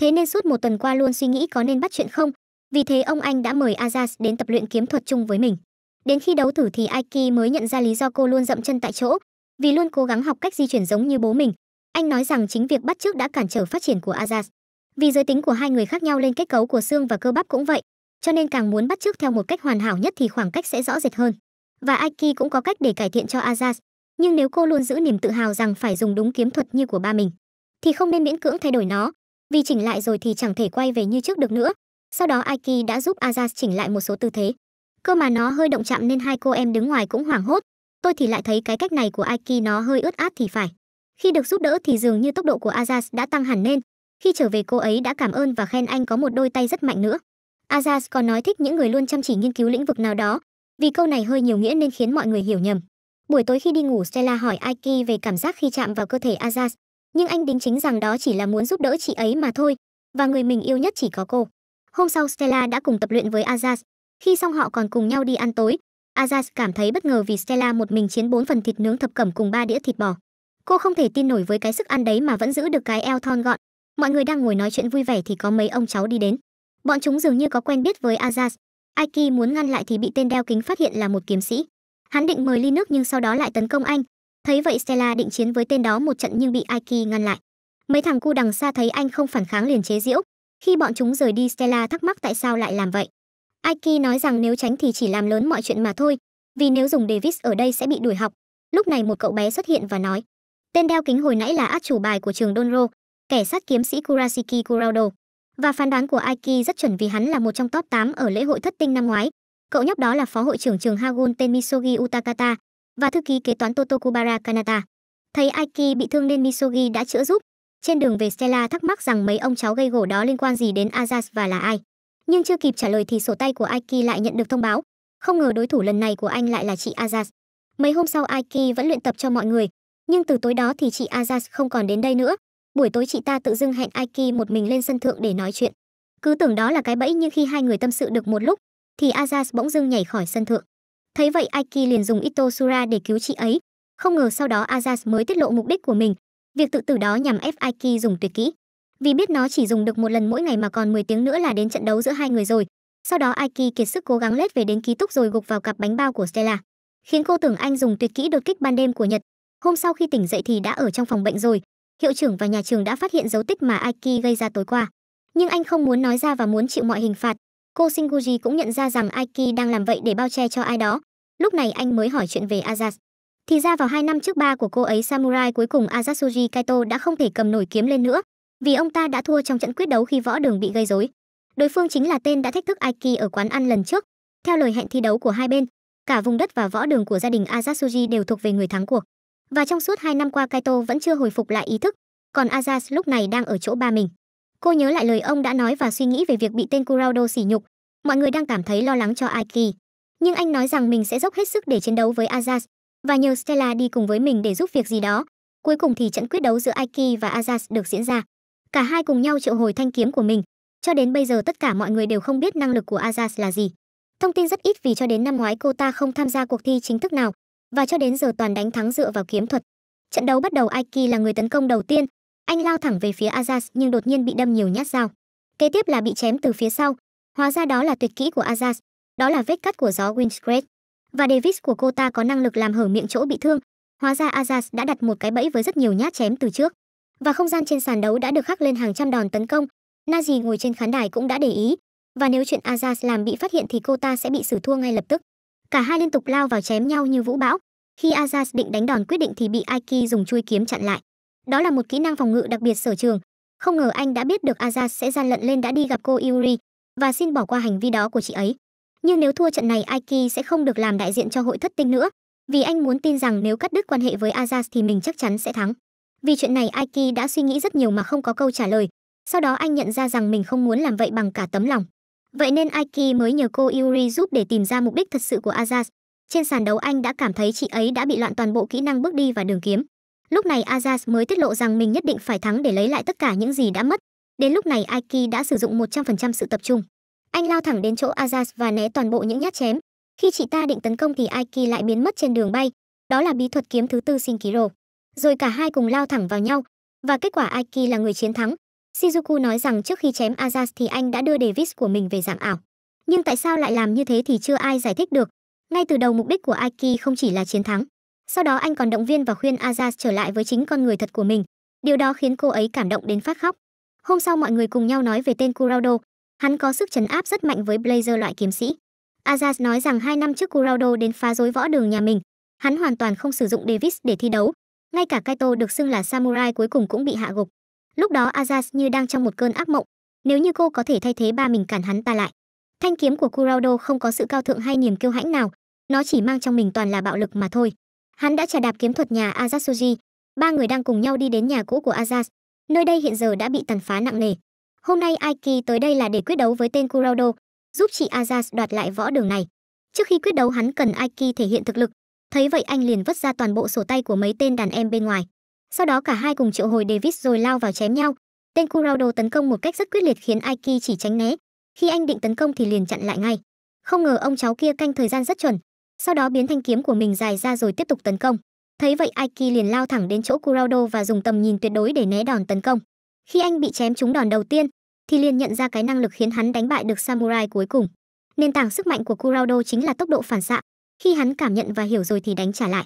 Thế nên suốt một tuần qua luôn suy nghĩ có nên bắt chuyện không. Vì thế ông anh đã mời Azaz đến tập luyện kiếm thuật chung với mình. Đến khi đấu thử thì Aiki mới nhận ra lý do cô luôn dậm chân tại chỗ, vì luôn cố gắng học cách di chuyển giống như bố mình. Anh nói rằng chính việc bắt chước đã cản trở phát triển của Azaz. Vì giới tính của hai người khác nhau lên kết cấu của xương và cơ bắp cũng vậy, cho nên càng muốn bắt chước theo một cách hoàn hảo nhất thì khoảng cách sẽ rõ rệt hơn và Aiki cũng có cách để cải thiện cho Azaz. Nhưng nếu cô luôn giữ niềm tự hào rằng phải dùng đúng kiếm thuật như của ba mình, thì không nên miễn cưỡng thay đổi nó, vì chỉnh lại rồi thì chẳng thể quay về như trước được nữa. Sau đó Aiki đã giúp Azaz chỉnh lại một số tư thế. Cơ mà nó hơi động chạm nên hai cô em đứng ngoài cũng hoảng hốt. Tôi thì lại thấy cái cách này của Aiki nó hơi ướt át thì phải. Khi được giúp đỡ thì dường như tốc độ của Azaz đã tăng hẳn lên. Khi trở về cô ấy đã cảm ơn và khen anh có một đôi tay rất mạnh nữa. Azaz còn nói thích những người luôn chăm chỉ nghiên cứu lĩnh vực nào đó, vì câu này hơi nhiều nghĩa nên khiến mọi người hiểu nhầm buổi tối khi đi ngủ stella hỏi aiki về cảm giác khi chạm vào cơ thể azaz nhưng anh đính chính rằng đó chỉ là muốn giúp đỡ chị ấy mà thôi và người mình yêu nhất chỉ có cô hôm sau stella đã cùng tập luyện với azaz khi xong họ còn cùng nhau đi ăn tối azaz cảm thấy bất ngờ vì stella một mình chiến bốn phần thịt nướng thập cẩm cùng ba đĩa thịt bò cô không thể tin nổi với cái sức ăn đấy mà vẫn giữ được cái eo thon gọn mọi người đang ngồi nói chuyện vui vẻ thì có mấy ông cháu đi đến bọn chúng dường như có quen biết với azaz Aiki muốn ngăn lại thì bị tên đeo kính phát hiện là một kiếm sĩ. Hắn định mời ly nước nhưng sau đó lại tấn công anh. Thấy vậy Stella định chiến với tên đó một trận nhưng bị Aiki ngăn lại. Mấy thằng cu đằng xa thấy anh không phản kháng liền chế giễu. Khi bọn chúng rời đi Stella thắc mắc tại sao lại làm vậy. Aiki nói rằng nếu tránh thì chỉ làm lớn mọi chuyện mà thôi, vì nếu dùng Davis ở đây sẽ bị đuổi học. Lúc này một cậu bé xuất hiện và nói, tên đeo kính hồi nãy là át chủ bài của trường Donro, kẻ sát kiếm sĩ Kurasiki Kuraudo. Và phán đoán của Aiki rất chuẩn vì hắn là một trong top 8 ở lễ hội thất tinh năm ngoái. Cậu nhóc đó là phó hội trưởng trường Hagun tên Misogi Utakata và thư ký kế toán Toto Kubara Kanata. Thấy Aiki bị thương nên Misogi đã chữa giúp. Trên đường về Stella thắc mắc rằng mấy ông cháu gây gổ đó liên quan gì đến Azaz và là ai. Nhưng chưa kịp trả lời thì sổ tay của Aiki lại nhận được thông báo. Không ngờ đối thủ lần này của anh lại là chị Azaz. Mấy hôm sau Aiki vẫn luyện tập cho mọi người, nhưng từ tối đó thì chị Azaz không còn đến đây nữa buổi tối chị ta tự dưng hẹn Aiki một mình lên sân thượng để nói chuyện. Cứ tưởng đó là cái bẫy nhưng khi hai người tâm sự được một lúc, thì Azaz bỗng dưng nhảy khỏi sân thượng. Thấy vậy Aiki liền dùng Itosura để cứu chị ấy. Không ngờ sau đó Azaz mới tiết lộ mục đích của mình. Việc tự tử đó nhằm ép Aiki dùng tuyệt kỹ. Vì biết nó chỉ dùng được một lần mỗi ngày mà còn 10 tiếng nữa là đến trận đấu giữa hai người rồi. Sau đó Aiki kiệt sức cố gắng lết về đến ký túc rồi gục vào cặp bánh bao của Stella. Khiến cô tưởng anh dùng tuyệt kỹ đột kích ban đêm của Nhật. Hôm sau khi tỉnh dậy thì đã ở trong phòng bệnh rồi hiệu trưởng và nhà trường đã phát hiện dấu tích mà Aiki gây ra tối qua. Nhưng anh không muốn nói ra và muốn chịu mọi hình phạt. Cô Shinguji cũng nhận ra rằng Aiki đang làm vậy để bao che cho ai đó. Lúc này anh mới hỏi chuyện về Azaz. Thì ra vào hai năm trước ba của cô ấy Samurai cuối cùng Azatsuji Kaito đã không thể cầm nổi kiếm lên nữa, vì ông ta đã thua trong trận quyết đấu khi võ đường bị gây rối. Đối phương chính là tên đã thách thức Aiki ở quán ăn lần trước. Theo lời hẹn thi đấu của hai bên, cả vùng đất và võ đường của gia đình Azatsuji đều thuộc về người thắng cuộc. Và trong suốt 2 năm qua Kaito vẫn chưa hồi phục lại ý thức, còn Azas lúc này đang ở chỗ ba mình. Cô nhớ lại lời ông đã nói và suy nghĩ về việc bị tên Kuraudo sỉ nhục. Mọi người đang cảm thấy lo lắng cho Aiki. Nhưng anh nói rằng mình sẽ dốc hết sức để chiến đấu với Azas và nhờ Stella đi cùng với mình để giúp việc gì đó. Cuối cùng thì trận quyết đấu giữa Aiki và Azas được diễn ra. Cả hai cùng nhau triệu hồi thanh kiếm của mình. Cho đến bây giờ tất cả mọi người đều không biết năng lực của Azas là gì. Thông tin rất ít vì cho đến năm ngoái cô ta không tham gia cuộc thi chính thức nào, và cho đến giờ toàn đánh thắng dựa vào kiếm thuật. Trận đấu bắt đầu Aiki là người tấn công đầu tiên, anh lao thẳng về phía Azaz nhưng đột nhiên bị đâm nhiều nhát dao. Kế tiếp là bị chém từ phía sau, hóa ra đó là tuyệt kỹ của Azaz, đó là vết cắt của gió Windscrape. Và Davis của cô ta có năng lực làm hở miệng chỗ bị thương, hóa ra Azaz đã đặt một cái bẫy với rất nhiều nhát chém từ trước. Và không gian trên sàn đấu đã được khắc lên hàng trăm đòn tấn công, Nazi ngồi trên khán đài cũng đã để ý, và nếu chuyện Azaz làm bị phát hiện thì cô ta sẽ bị xử thua ngay lập tức. Cả hai liên tục lao vào chém nhau như vũ bão. Khi Azaz định đánh đòn quyết định thì bị Aiki dùng chui kiếm chặn lại. Đó là một kỹ năng phòng ngự đặc biệt sở trường. Không ngờ anh đã biết được Azaz sẽ gian lận lên đã đi gặp cô Yuri và xin bỏ qua hành vi đó của chị ấy. Nhưng nếu thua trận này Aiki sẽ không được làm đại diện cho hội thất tinh nữa, vì anh muốn tin rằng nếu cắt đứt quan hệ với Azaz thì mình chắc chắn sẽ thắng. Vì chuyện này Aiki đã suy nghĩ rất nhiều mà không có câu trả lời. Sau đó anh nhận ra rằng mình không muốn làm vậy bằng cả tấm lòng. Vậy nên Aiki mới nhờ cô Yuri giúp để tìm ra mục đích thật sự của Azaz. Trên sàn đấu anh đã cảm thấy chị ấy đã bị loạn toàn bộ kỹ năng bước đi và đường kiếm. Lúc này Azaz mới tiết lộ rằng mình nhất định phải thắng để lấy lại tất cả những gì đã mất. Đến lúc này Aiki đã sử dụng 100% sự tập trung. Anh lao thẳng đến chỗ Azaz và né toàn bộ những nhát chém. Khi chị ta định tấn công thì Aiki lại biến mất trên đường bay. Đó là bí thuật kiếm thứ tư Shinkiro. Rồi cả hai cùng lao thẳng vào nhau. Và kết quả Aiki là người chiến thắng. Shizuku nói rằng trước khi chém Azaz thì anh đã đưa Davis của mình về dạng ảo. Nhưng tại sao lại làm như thế thì chưa ai giải thích được. Ngay từ đầu mục đích của Aiki không chỉ là chiến thắng. Sau đó anh còn động viên và khuyên Azaz trở lại với chính con người thật của mình. Điều đó khiến cô ấy cảm động đến phát khóc. Hôm sau mọi người cùng nhau nói về tên Kuraudo. Hắn có sức chấn áp rất mạnh với Blazer loại kiếm sĩ. Azaz nói rằng hai năm trước Kuraudo đến phá rối võ đường nhà mình. Hắn hoàn toàn không sử dụng Davis để thi đấu. Ngay cả Kaito được xưng là samurai cuối cùng cũng bị hạ gục. Lúc đó Azaz như đang trong một cơn ác mộng, nếu như cô có thể thay thế ba mình cản hắn ta lại. Thanh kiếm của Kurado không có sự cao thượng hay niềm kiêu hãnh nào, nó chỉ mang trong mình toàn là bạo lực mà thôi. Hắn đã trả đạp kiếm thuật nhà Azatsuji, ba người đang cùng nhau đi đến nhà cũ của Azaz. Nơi đây hiện giờ đã bị tàn phá nặng nề. Hôm nay Aiki tới đây là để quyết đấu với tên Kurado, giúp chị Azaz đoạt lại võ đường này. Trước khi quyết đấu hắn cần Aiki thể hiện thực lực, thấy vậy anh liền vứt ra toàn bộ sổ tay của mấy tên đàn em bên ngoài. Sau đó cả hai cùng triệu hồi Davis rồi lao vào chém nhau. Tên Kurado tấn công một cách rất quyết liệt khiến Aiki chỉ tránh né. Khi anh định tấn công thì liền chặn lại ngay. Không ngờ ông cháu kia canh thời gian rất chuẩn, sau đó biến thanh kiếm của mình dài ra rồi tiếp tục tấn công. Thấy vậy Aiki liền lao thẳng đến chỗ Kurado và dùng tầm nhìn tuyệt đối để né đòn tấn công. Khi anh bị chém trúng đòn đầu tiên, thì liền nhận ra cái năng lực khiến hắn đánh bại được samurai cuối cùng. Nền tảng sức mạnh của Kurado chính là tốc độ phản xạ. Khi hắn cảm nhận và hiểu rồi thì đánh trả lại.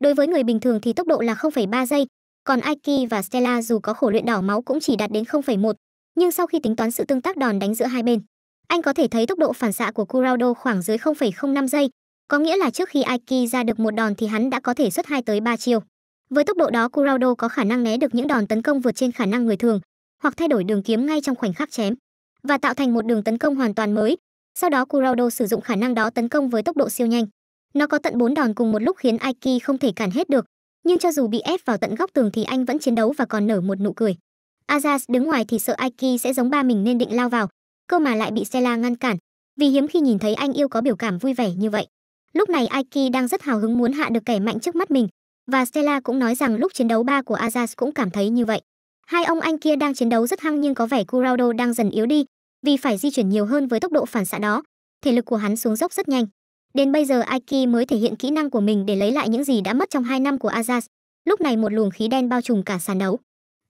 Đối với người bình thường thì tốc độ là 0,3 giây, còn Aiki và Stella dù có khổ luyện đỏ máu cũng chỉ đạt đến 0,1, nhưng sau khi tính toán sự tương tác đòn đánh giữa hai bên, anh có thể thấy tốc độ phản xạ của Curado khoảng dưới 0,05 giây, có nghĩa là trước khi Aiki ra được một đòn thì hắn đã có thể xuất hai tới ba chiêu. Với tốc độ đó Curado có khả năng né được những đòn tấn công vượt trên khả năng người thường, hoặc thay đổi đường kiếm ngay trong khoảnh khắc chém và tạo thành một đường tấn công hoàn toàn mới. Sau đó Curado sử dụng khả năng đó tấn công với tốc độ siêu nhanh. Nó có tận 4 đòn cùng một lúc khiến Aiki không thể cản hết được, nhưng cho dù bị ép vào tận góc tường thì anh vẫn chiến đấu và còn nở một nụ cười. Azaz đứng ngoài thì sợ Aiki sẽ giống ba mình nên định lao vào, cơ mà lại bị Sela ngăn cản, vì hiếm khi nhìn thấy anh yêu có biểu cảm vui vẻ như vậy. Lúc này Aiki đang rất hào hứng muốn hạ được kẻ mạnh trước mắt mình, và Stella cũng nói rằng lúc chiến đấu ba của Azaz cũng cảm thấy như vậy. Hai ông anh kia đang chiến đấu rất hăng nhưng có vẻ Curado đang dần yếu đi, vì phải di chuyển nhiều hơn với tốc độ phản xạ đó. Thể lực của hắn xuống dốc rất nhanh. Đến bây giờ Aiki mới thể hiện kỹ năng của mình để lấy lại những gì đã mất trong 2 năm của Azaz. Lúc này một luồng khí đen bao trùm cả sàn đấu.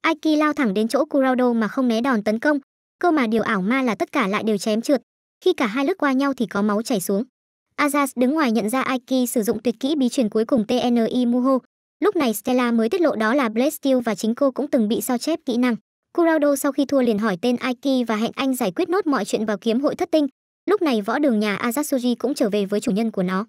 Aiki lao thẳng đến chỗ Kurado mà không né đòn tấn công. Cơ mà điều ảo ma là tất cả lại đều chém trượt. Khi cả hai lướt qua nhau thì có máu chảy xuống. Azaz đứng ngoài nhận ra Aiki sử dụng tuyệt kỹ bí truyền cuối cùng TNI Muho. Lúc này Stella mới tiết lộ đó là Blade Steel và chính cô cũng từng bị sao chép kỹ năng. Kurado sau khi thua liền hỏi tên Aiki và hẹn anh giải quyết nốt mọi chuyện vào kiếm hội thất tinh. Lúc này võ đường nhà Azatsuji cũng trở về với chủ nhân của nó.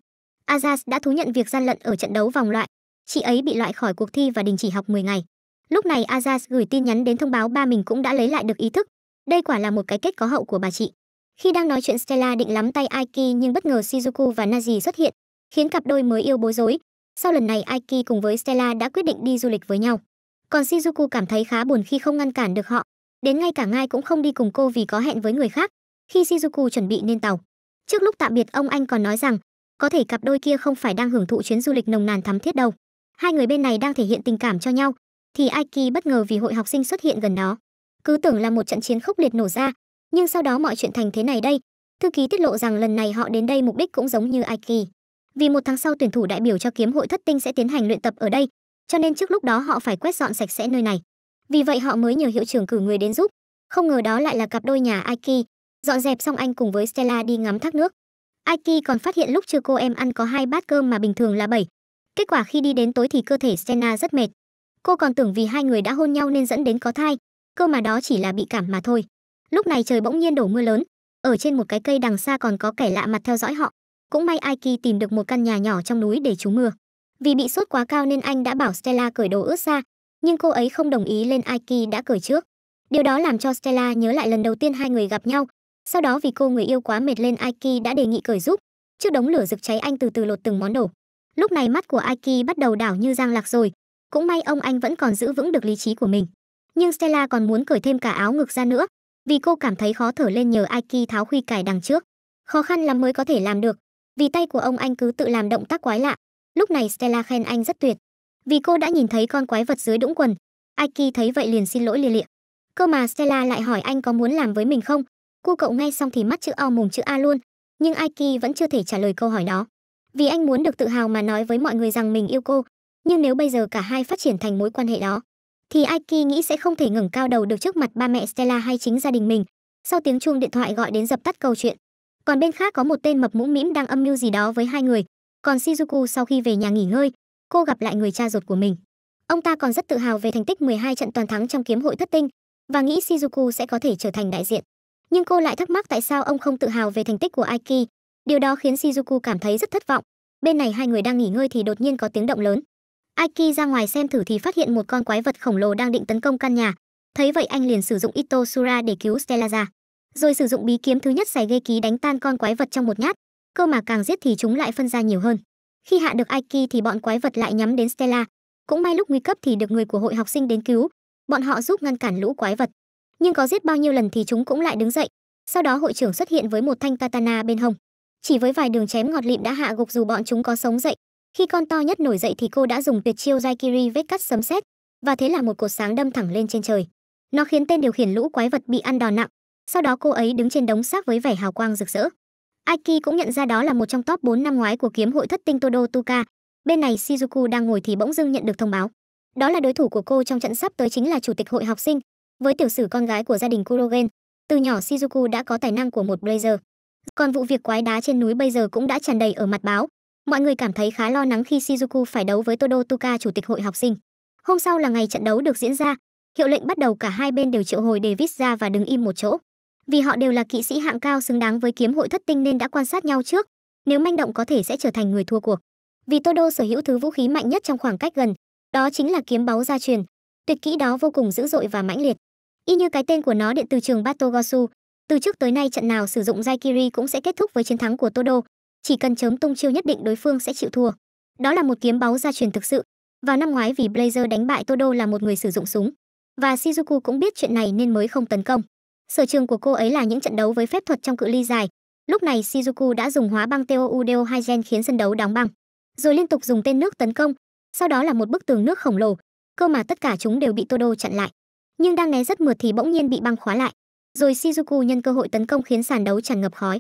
Azaz đã thú nhận việc gian lận ở trận đấu vòng loại. Chị ấy bị loại khỏi cuộc thi và đình chỉ học 10 ngày. Lúc này Azaz gửi tin nhắn đến thông báo ba mình cũng đã lấy lại được ý thức. Đây quả là một cái kết có hậu của bà chị. Khi đang nói chuyện Stella định lắm tay Aiki nhưng bất ngờ Shizuku và Naji xuất hiện, khiến cặp đôi mới yêu bối rối. Sau lần này Aiki cùng với Stella đã quyết định đi du lịch với nhau. Còn Shizuku cảm thấy khá buồn khi không ngăn cản được họ. Đến ngay cả Ngai cũng không đi cùng cô vì có hẹn với người khác khi Shizuku chuẩn bị lên tàu. Trước lúc tạm biệt ông anh còn nói rằng, có thể cặp đôi kia không phải đang hưởng thụ chuyến du lịch nồng nàn thắm thiết đâu. Hai người bên này đang thể hiện tình cảm cho nhau, thì Aiki bất ngờ vì hội học sinh xuất hiện gần đó. Cứ tưởng là một trận chiến khốc liệt nổ ra, nhưng sau đó mọi chuyện thành thế này đây. Thư ký tiết lộ rằng lần này họ đến đây mục đích cũng giống như Aiki. Vì một tháng sau tuyển thủ đại biểu cho kiếm hội thất tinh sẽ tiến hành luyện tập ở đây, cho nên trước lúc đó họ phải quét dọn sạch sẽ nơi này. Vì vậy họ mới nhờ hiệu trưởng cử người đến giúp. Không ngờ đó lại là cặp đôi nhà Aiki, Dọn dẹp xong anh cùng với Stella đi ngắm thác nước. Aiki còn phát hiện lúc trưa cô em ăn có hai bát cơm mà bình thường là 7. Kết quả khi đi đến tối thì cơ thể Stella rất mệt. Cô còn tưởng vì hai người đã hôn nhau nên dẫn đến có thai, cơ mà đó chỉ là bị cảm mà thôi. Lúc này trời bỗng nhiên đổ mưa lớn, ở trên một cái cây đằng xa còn có kẻ lạ mặt theo dõi họ. Cũng may Aiki tìm được một căn nhà nhỏ trong núi để trú mưa. Vì bị sốt quá cao nên anh đã bảo Stella cởi đồ ướt ra, nhưng cô ấy không đồng ý nên Aiki đã cởi trước. Điều đó làm cho Stella nhớ lại lần đầu tiên hai người gặp nhau, sau đó vì cô người yêu quá mệt lên Aiki đã đề nghị cởi giúp. Trước đống lửa rực cháy anh từ từ lột từng món đồ. Lúc này mắt của Aiki bắt đầu đảo như giang lạc rồi. Cũng may ông anh vẫn còn giữ vững được lý trí của mình. Nhưng Stella còn muốn cởi thêm cả áo ngực ra nữa, vì cô cảm thấy khó thở lên nhờ Aiki tháo khuy cài đằng trước. Khó khăn lắm mới có thể làm được, vì tay của ông anh cứ tự làm động tác quái lạ. Lúc này Stella khen anh rất tuyệt, vì cô đã nhìn thấy con quái vật dưới đũng quần. Aiki thấy vậy liền xin lỗi lia lịa. Cơ mà Stella lại hỏi anh có muốn làm với mình không, Cô cậu nghe xong thì mắt chữ O mồm chữ A luôn, nhưng Aiki vẫn chưa thể trả lời câu hỏi đó. Vì anh muốn được tự hào mà nói với mọi người rằng mình yêu cô, nhưng nếu bây giờ cả hai phát triển thành mối quan hệ đó, thì Aiki nghĩ sẽ không thể ngẩng cao đầu được trước mặt ba mẹ Stella hay chính gia đình mình. Sau tiếng chuông điện thoại gọi đến dập tắt câu chuyện. Còn bên khác có một tên mập mũm mĩm đang âm mưu gì đó với hai người. Còn Shizuku sau khi về nhà nghỉ ngơi, cô gặp lại người cha ruột của mình. Ông ta còn rất tự hào về thành tích 12 trận toàn thắng trong kiếm hội thất tinh và nghĩ Shizuku sẽ có thể trở thành đại diện nhưng cô lại thắc mắc tại sao ông không tự hào về thành tích của Aiki. Điều đó khiến Shizuku cảm thấy rất thất vọng. Bên này hai người đang nghỉ ngơi thì đột nhiên có tiếng động lớn. Aiki ra ngoài xem thử thì phát hiện một con quái vật khổng lồ đang định tấn công căn nhà. Thấy vậy anh liền sử dụng Ito Sura để cứu Stella ra. Rồi sử dụng bí kiếm thứ nhất xài gây ký đánh tan con quái vật trong một nhát. Cơ mà càng giết thì chúng lại phân ra nhiều hơn. Khi hạ được Aiki thì bọn quái vật lại nhắm đến Stella. Cũng may lúc nguy cấp thì được người của hội học sinh đến cứu. Bọn họ giúp ngăn cản lũ quái vật nhưng có giết bao nhiêu lần thì chúng cũng lại đứng dậy. Sau đó hội trưởng xuất hiện với một thanh katana bên hông. Chỉ với vài đường chém ngọt lịm đã hạ gục dù bọn chúng có sống dậy. Khi con to nhất nổi dậy thì cô đã dùng tuyệt chiêu Zaikiri vết cắt sấm sét, và thế là một cột sáng đâm thẳng lên trên trời. Nó khiến tên điều khiển lũ quái vật bị ăn đòn nặng. Sau đó cô ấy đứng trên đống xác với vẻ hào quang rực rỡ. Aiki cũng nhận ra đó là một trong top 4 năm ngoái của kiếm hội thất tinh Todo Tuka. Bên này Shizuku đang ngồi thì bỗng dưng nhận được thông báo. Đó là đối thủ của cô trong trận sắp tới chính là chủ tịch hội học sinh, với tiểu sử con gái của gia đình Kurogen, từ nhỏ Shizuku đã có tài năng của một blazer. Còn vụ việc quái đá trên núi bây giờ cũng đã tràn đầy ở mặt báo. Mọi người cảm thấy khá lo lắng khi Shizuku phải đấu với Todo Tuka chủ tịch hội học sinh. Hôm sau là ngày trận đấu được diễn ra, hiệu lệnh bắt đầu cả hai bên đều triệu hồi Davis ra và đứng im một chỗ. Vì họ đều là kỵ sĩ hạng cao xứng đáng với kiếm hội thất tinh nên đã quan sát nhau trước, nếu manh động có thể sẽ trở thành người thua cuộc. Vì Todo sở hữu thứ vũ khí mạnh nhất trong khoảng cách gần, đó chính là kiếm báu gia truyền. Tuyệt kỹ đó vô cùng dữ dội và mãnh liệt. Y như cái tên của nó điện từ trường Batogosu, từ trước tới nay trận nào sử dụng Jaikiri cũng sẽ kết thúc với chiến thắng của Todo, chỉ cần chớm tung chiêu nhất định đối phương sẽ chịu thua. Đó là một kiếm báu gia truyền thực sự. Vào năm ngoái vì Blazer đánh bại Todo là một người sử dụng súng, và Shizuku cũng biết chuyện này nên mới không tấn công. Sở trường của cô ấy là những trận đấu với phép thuật trong cự ly dài. Lúc này Shizuku đã dùng hóa băng TOUDO 2 gen khiến sân đấu đóng băng, rồi liên tục dùng tên nước tấn công, sau đó là một bức tường nước khổng lồ, cơ mà tất cả chúng đều bị Todo chặn lại nhưng đang né rất mượt thì bỗng nhiên bị băng khóa lại. Rồi Shizuku nhân cơ hội tấn công khiến sàn đấu tràn ngập khói.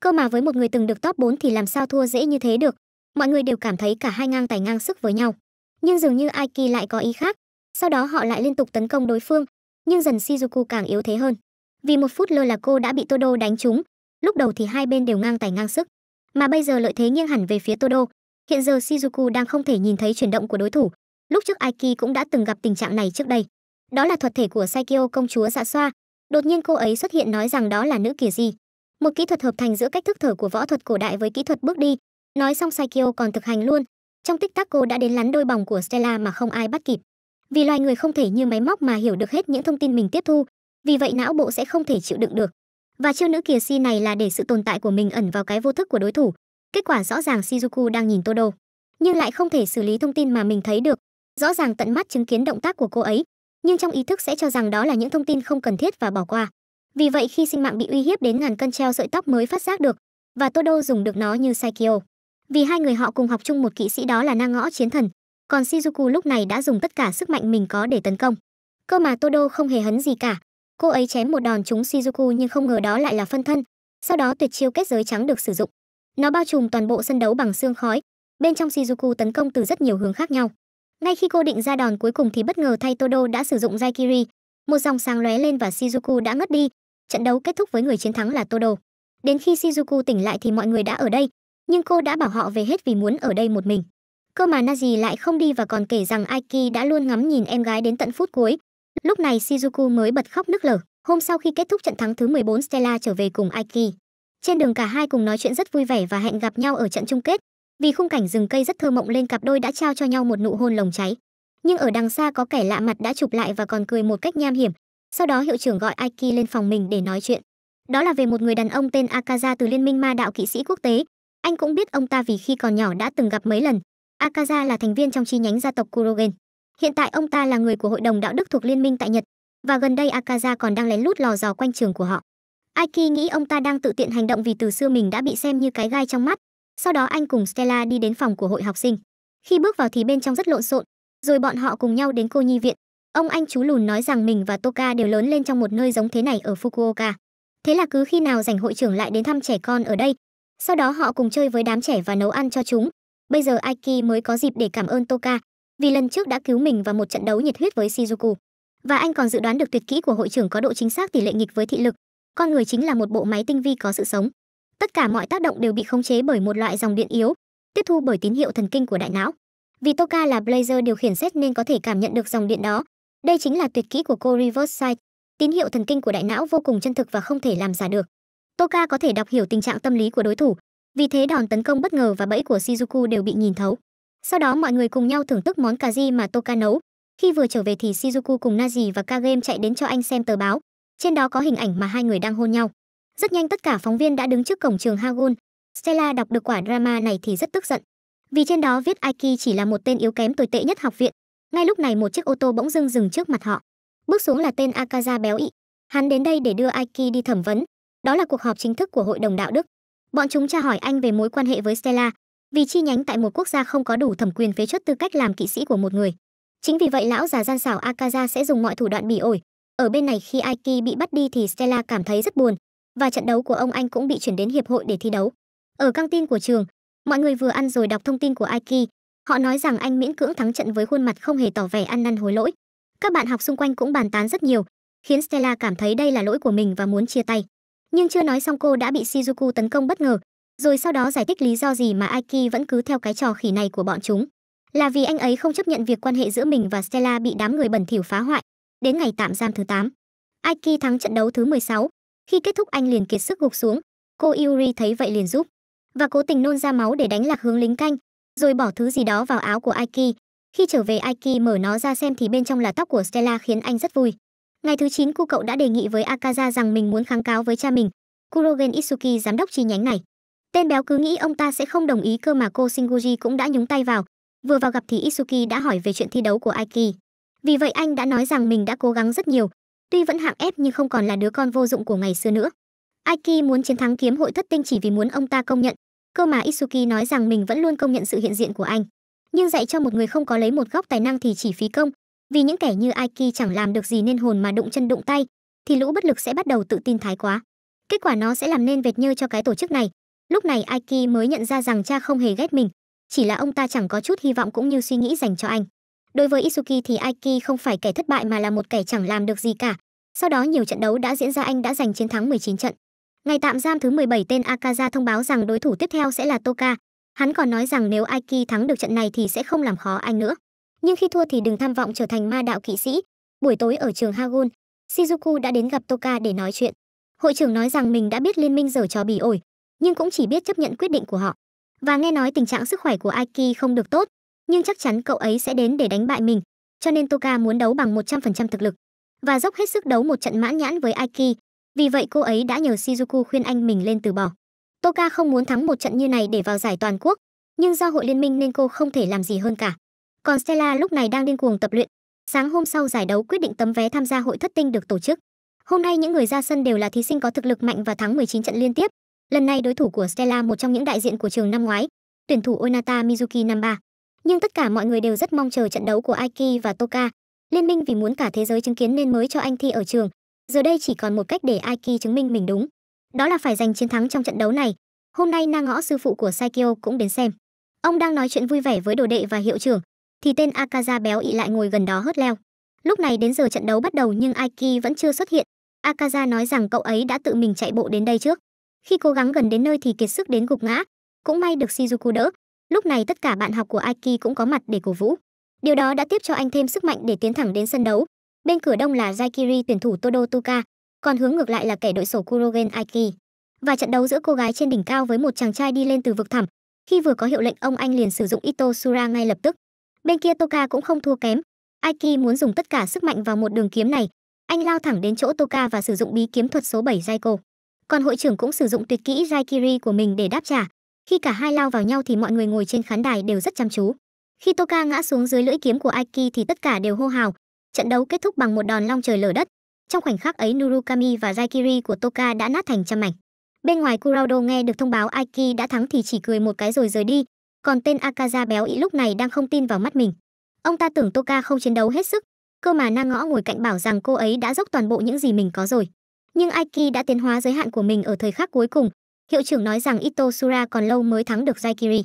Cơ mà với một người từng được top 4 thì làm sao thua dễ như thế được. Mọi người đều cảm thấy cả hai ngang tài ngang sức với nhau. Nhưng dường như Aiki lại có ý khác. Sau đó họ lại liên tục tấn công đối phương, nhưng dần Shizuku càng yếu thế hơn. Vì một phút lơ là cô đã bị Todo đánh trúng. Lúc đầu thì hai bên đều ngang tài ngang sức, mà bây giờ lợi thế nghiêng hẳn về phía Todo. Hiện giờ Shizuku đang không thể nhìn thấy chuyển động của đối thủ. Lúc trước Aiki cũng đã từng gặp tình trạng này trước đây đó là thuật thể của Saikyo công chúa dạ xoa. Đột nhiên cô ấy xuất hiện nói rằng đó là nữ kỳ gì. Một kỹ thuật hợp thành giữa cách thức thở của võ thuật cổ đại với kỹ thuật bước đi. Nói xong Saikyo còn thực hành luôn. Trong tích tắc cô đã đến lắn đôi bòng của Stella mà không ai bắt kịp. Vì loài người không thể như máy móc mà hiểu được hết những thông tin mình tiếp thu, vì vậy não bộ sẽ không thể chịu đựng được. Và chiêu nữ kia si này là để sự tồn tại của mình ẩn vào cái vô thức của đối thủ. Kết quả rõ ràng Shizuku đang nhìn Todo, nhưng lại không thể xử lý thông tin mà mình thấy được. Rõ ràng tận mắt chứng kiến động tác của cô ấy, nhưng trong ý thức sẽ cho rằng đó là những thông tin không cần thiết và bỏ qua vì vậy khi sinh mạng bị uy hiếp đến ngàn cân treo sợi tóc mới phát giác được và todo dùng được nó như saikyo vì hai người họ cùng học chung một kỵ sĩ đó là Na ngõ chiến thần còn shizuku lúc này đã dùng tất cả sức mạnh mình có để tấn công cơ mà todo không hề hấn gì cả cô ấy chém một đòn trúng shizuku nhưng không ngờ đó lại là phân thân sau đó tuyệt chiêu kết giới trắng được sử dụng nó bao trùm toàn bộ sân đấu bằng xương khói bên trong shizuku tấn công từ rất nhiều hướng khác nhau ngay khi cô định ra đòn cuối cùng thì bất ngờ thay Todo đã sử dụng Zaikiri. Một dòng sáng lóe lên và Shizuku đã ngất đi. Trận đấu kết thúc với người chiến thắng là Todo. Đến khi Shizuku tỉnh lại thì mọi người đã ở đây, nhưng cô đã bảo họ về hết vì muốn ở đây một mình. Cơ mà Naji lại không đi và còn kể rằng Aiki đã luôn ngắm nhìn em gái đến tận phút cuối. Lúc này Shizuku mới bật khóc nức nở. Hôm sau khi kết thúc trận thắng thứ 14 Stella trở về cùng Aiki. Trên đường cả hai cùng nói chuyện rất vui vẻ và hẹn gặp nhau ở trận chung kết vì khung cảnh rừng cây rất thơ mộng lên cặp đôi đã trao cho nhau một nụ hôn lồng cháy nhưng ở đằng xa có kẻ lạ mặt đã chụp lại và còn cười một cách nham hiểm sau đó hiệu trưởng gọi aiki lên phòng mình để nói chuyện đó là về một người đàn ông tên akaza từ liên minh ma đạo kỵ sĩ quốc tế anh cũng biết ông ta vì khi còn nhỏ đã từng gặp mấy lần akaza là thành viên trong chi nhánh gia tộc kurogen hiện tại ông ta là người của hội đồng đạo đức thuộc liên minh tại nhật và gần đây akaza còn đang lén lút lò dò quanh trường của họ aiki nghĩ ông ta đang tự tiện hành động vì từ xưa mình đã bị xem như cái gai trong mắt sau đó anh cùng Stella đi đến phòng của hội học sinh. Khi bước vào thì bên trong rất lộn xộn, rồi bọn họ cùng nhau đến cô nhi viện. Ông anh chú lùn nói rằng mình và Toka đều lớn lên trong một nơi giống thế này ở Fukuoka. Thế là cứ khi nào rảnh hội trưởng lại đến thăm trẻ con ở đây. Sau đó họ cùng chơi với đám trẻ và nấu ăn cho chúng. Bây giờ Aiki mới có dịp để cảm ơn Toka vì lần trước đã cứu mình vào một trận đấu nhiệt huyết với Shizuku. Và anh còn dự đoán được tuyệt kỹ của hội trưởng có độ chính xác tỷ lệ nghịch với thị lực. Con người chính là một bộ máy tinh vi có sự sống tất cả mọi tác động đều bị khống chế bởi một loại dòng điện yếu tiếp thu bởi tín hiệu thần kinh của đại não vì toka là blazer điều khiển xét nên có thể cảm nhận được dòng điện đó đây chính là tuyệt kỹ của cô reverse sight tín hiệu thần kinh của đại não vô cùng chân thực và không thể làm giả được toka có thể đọc hiểu tình trạng tâm lý của đối thủ vì thế đòn tấn công bất ngờ và bẫy của shizuku đều bị nhìn thấu sau đó mọi người cùng nhau thưởng thức món cà ri mà toka nấu khi vừa trở về thì shizuku cùng nazi và kagame chạy đến cho anh xem tờ báo trên đó có hình ảnh mà hai người đang hôn nhau rất nhanh tất cả phóng viên đã đứng trước cổng trường Hagul. Stella đọc được quả drama này thì rất tức giận. Vì trên đó viết Aiki chỉ là một tên yếu kém tồi tệ nhất học viện. Ngay lúc này một chiếc ô tô bỗng dưng dừng trước mặt họ. Bước xuống là tên Akaza béo ị. Hắn đến đây để đưa Aiki đi thẩm vấn. Đó là cuộc họp chính thức của Hội đồng Đạo đức. Bọn chúng tra hỏi anh về mối quan hệ với Stella, vì chi nhánh tại một quốc gia không có đủ thẩm quyền phế chốt tư cách làm kỵ sĩ của một người. Chính vì vậy lão già gian xảo Akaza sẽ dùng mọi thủ đoạn bỉ ổi. Ở bên này khi Aiki bị bắt đi thì Stella cảm thấy rất buồn, và trận đấu của ông anh cũng bị chuyển đến hiệp hội để thi đấu. Ở căng tin của trường, mọi người vừa ăn rồi đọc thông tin của Aiki. Họ nói rằng anh miễn cưỡng thắng trận với khuôn mặt không hề tỏ vẻ ăn năn hối lỗi. Các bạn học xung quanh cũng bàn tán rất nhiều, khiến Stella cảm thấy đây là lỗi của mình và muốn chia tay. Nhưng chưa nói xong cô đã bị Shizuku tấn công bất ngờ, rồi sau đó giải thích lý do gì mà Aiki vẫn cứ theo cái trò khỉ này của bọn chúng. Là vì anh ấy không chấp nhận việc quan hệ giữa mình và Stella bị đám người bẩn thỉu phá hoại. Đến ngày tạm giam thứ 8, Aiki thắng trận đấu thứ 16, khi kết thúc anh liền kiệt sức gục xuống. Cô Yuri thấy vậy liền giúp và cố tình nôn ra máu để đánh lạc hướng lính canh, rồi bỏ thứ gì đó vào áo của Aiki. Khi trở về Aiki mở nó ra xem thì bên trong là tóc của Stella khiến anh rất vui. Ngày thứ 9 cô cậu đã đề nghị với Akaza rằng mình muốn kháng cáo với cha mình, Kurogen Isuki giám đốc chi nhánh này. Tên béo cứ nghĩ ông ta sẽ không đồng ý cơ mà cô Shinguji cũng đã nhúng tay vào. Vừa vào gặp thì Isuki đã hỏi về chuyện thi đấu của Aiki. Vì vậy anh đã nói rằng mình đã cố gắng rất nhiều, tuy vẫn hạng ép nhưng không còn là đứa con vô dụng của ngày xưa nữa aiki muốn chiến thắng kiếm hội thất tinh chỉ vì muốn ông ta công nhận cơ mà isuki nói rằng mình vẫn luôn công nhận sự hiện diện của anh nhưng dạy cho một người không có lấy một góc tài năng thì chỉ phí công vì những kẻ như aiki chẳng làm được gì nên hồn mà đụng chân đụng tay thì lũ bất lực sẽ bắt đầu tự tin thái quá kết quả nó sẽ làm nên vệt nhơ cho cái tổ chức này lúc này aiki mới nhận ra rằng cha không hề ghét mình chỉ là ông ta chẳng có chút hy vọng cũng như suy nghĩ dành cho anh Đối với Isuki thì Aiki không phải kẻ thất bại mà là một kẻ chẳng làm được gì cả. Sau đó nhiều trận đấu đã diễn ra anh đã giành chiến thắng 19 trận. Ngày tạm giam thứ 17 tên Akaza thông báo rằng đối thủ tiếp theo sẽ là Toka. Hắn còn nói rằng nếu Aiki thắng được trận này thì sẽ không làm khó anh nữa. Nhưng khi thua thì đừng tham vọng trở thành ma đạo kỵ sĩ. Buổi tối ở trường Hagun, Shizuku đã đến gặp Toka để nói chuyện. Hội trưởng nói rằng mình đã biết liên minh giở trò bỉ ổi, nhưng cũng chỉ biết chấp nhận quyết định của họ. Và nghe nói tình trạng sức khỏe của Aiki không được tốt, nhưng chắc chắn cậu ấy sẽ đến để đánh bại mình, cho nên Toka muốn đấu bằng 100% thực lực và dốc hết sức đấu một trận mãn nhãn với Aiki. Vì vậy cô ấy đã nhờ Shizuku khuyên anh mình lên từ bỏ. Toka không muốn thắng một trận như này để vào giải toàn quốc, nhưng do hội liên minh nên cô không thể làm gì hơn cả. Còn Stella lúc này đang điên cuồng tập luyện. Sáng hôm sau giải đấu quyết định tấm vé tham gia hội thất tinh được tổ chức. Hôm nay những người ra sân đều là thí sinh có thực lực mạnh và thắng 19 trận liên tiếp. Lần này đối thủ của Stella một trong những đại diện của trường năm ngoái, tuyển thủ Onata Mizuki năm 3 nhưng tất cả mọi người đều rất mong chờ trận đấu của Aiki và Toka. Liên minh vì muốn cả thế giới chứng kiến nên mới cho anh thi ở trường. Giờ đây chỉ còn một cách để Aiki chứng minh mình đúng. Đó là phải giành chiến thắng trong trận đấu này. Hôm nay na ngõ sư phụ của Saikyo cũng đến xem. Ông đang nói chuyện vui vẻ với đồ đệ và hiệu trưởng, thì tên Akaza béo ị lại ngồi gần đó hớt leo. Lúc này đến giờ trận đấu bắt đầu nhưng Aiki vẫn chưa xuất hiện. Akaza nói rằng cậu ấy đã tự mình chạy bộ đến đây trước. Khi cố gắng gần đến nơi thì kiệt sức đến gục ngã. Cũng may được Shizuku đỡ, Lúc này tất cả bạn học của Aiki cũng có mặt để cổ vũ. Điều đó đã tiếp cho anh thêm sức mạnh để tiến thẳng đến sân đấu. Bên cửa đông là Jaikiri tuyển thủ Todo Tuka, còn hướng ngược lại là kẻ đội sổ Kurogen Aiki. Và trận đấu giữa cô gái trên đỉnh cao với một chàng trai đi lên từ vực thẳm. Khi vừa có hiệu lệnh ông anh liền sử dụng Ito Sura ngay lập tức. Bên kia Toka cũng không thua kém. Aiki muốn dùng tất cả sức mạnh vào một đường kiếm này. Anh lao thẳng đến chỗ Toka và sử dụng bí kiếm thuật số 7 Jaiko. Còn hội trưởng cũng sử dụng tuyệt kỹ Jaikiri của mình để đáp trả khi cả hai lao vào nhau thì mọi người ngồi trên khán đài đều rất chăm chú khi toka ngã xuống dưới lưỡi kiếm của aiki thì tất cả đều hô hào trận đấu kết thúc bằng một đòn long trời lở đất trong khoảnh khắc ấy nurukami và Raikiri của toka đã nát thành trăm mảnh bên ngoài kuraudo nghe được thông báo aiki đã thắng thì chỉ cười một cái rồi rời đi còn tên akaza béo ị lúc này đang không tin vào mắt mình ông ta tưởng toka không chiến đấu hết sức cơ mà na ngõ ngồi cạnh bảo rằng cô ấy đã dốc toàn bộ những gì mình có rồi nhưng aiki đã tiến hóa giới hạn của mình ở thời khắc cuối cùng hiệu trưởng nói rằng Ito Sura còn lâu mới thắng được Zaikiri.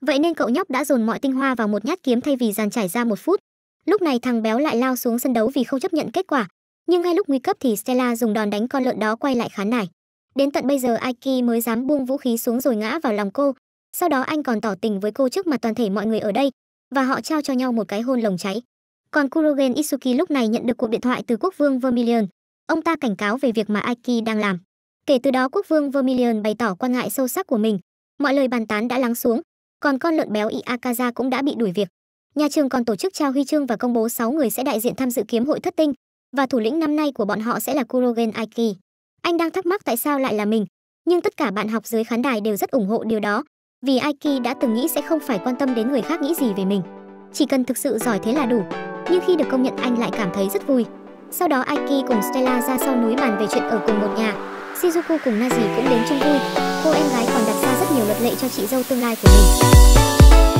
Vậy nên cậu nhóc đã dồn mọi tinh hoa vào một nhát kiếm thay vì dàn trải ra một phút. Lúc này thằng béo lại lao xuống sân đấu vì không chấp nhận kết quả. Nhưng ngay lúc nguy cấp thì Stella dùng đòn đánh con lợn đó quay lại khán đài. Đến tận bây giờ Aiki mới dám buông vũ khí xuống rồi ngã vào lòng cô. Sau đó anh còn tỏ tình với cô trước mặt toàn thể mọi người ở đây và họ trao cho nhau một cái hôn lồng cháy. Còn Kurogen Isuki lúc này nhận được cuộc điện thoại từ quốc vương Vermilion. Ông ta cảnh cáo về việc mà Aiki đang làm. Kể từ đó quốc vương Vermilion bày tỏ quan ngại sâu sắc của mình. Mọi lời bàn tán đã lắng xuống, còn con lợn béo Iakaza cũng đã bị đuổi việc. Nhà trường còn tổ chức trao huy chương và công bố 6 người sẽ đại diện tham dự kiếm hội thất tinh, và thủ lĩnh năm nay của bọn họ sẽ là Kurogen Aiki. Anh đang thắc mắc tại sao lại là mình, nhưng tất cả bạn học dưới khán đài đều rất ủng hộ điều đó, vì Aiki đã từng nghĩ sẽ không phải quan tâm đến người khác nghĩ gì về mình. Chỉ cần thực sự giỏi thế là đủ, nhưng khi được công nhận anh lại cảm thấy rất vui. Sau đó Aiki cùng Stella ra sau núi bàn về chuyện ở cùng một nhà, Shizuku cùng Nazi cũng đến chung vui. Cô em gái còn đặt ra rất nhiều luật lệ cho chị dâu tương lai của mình.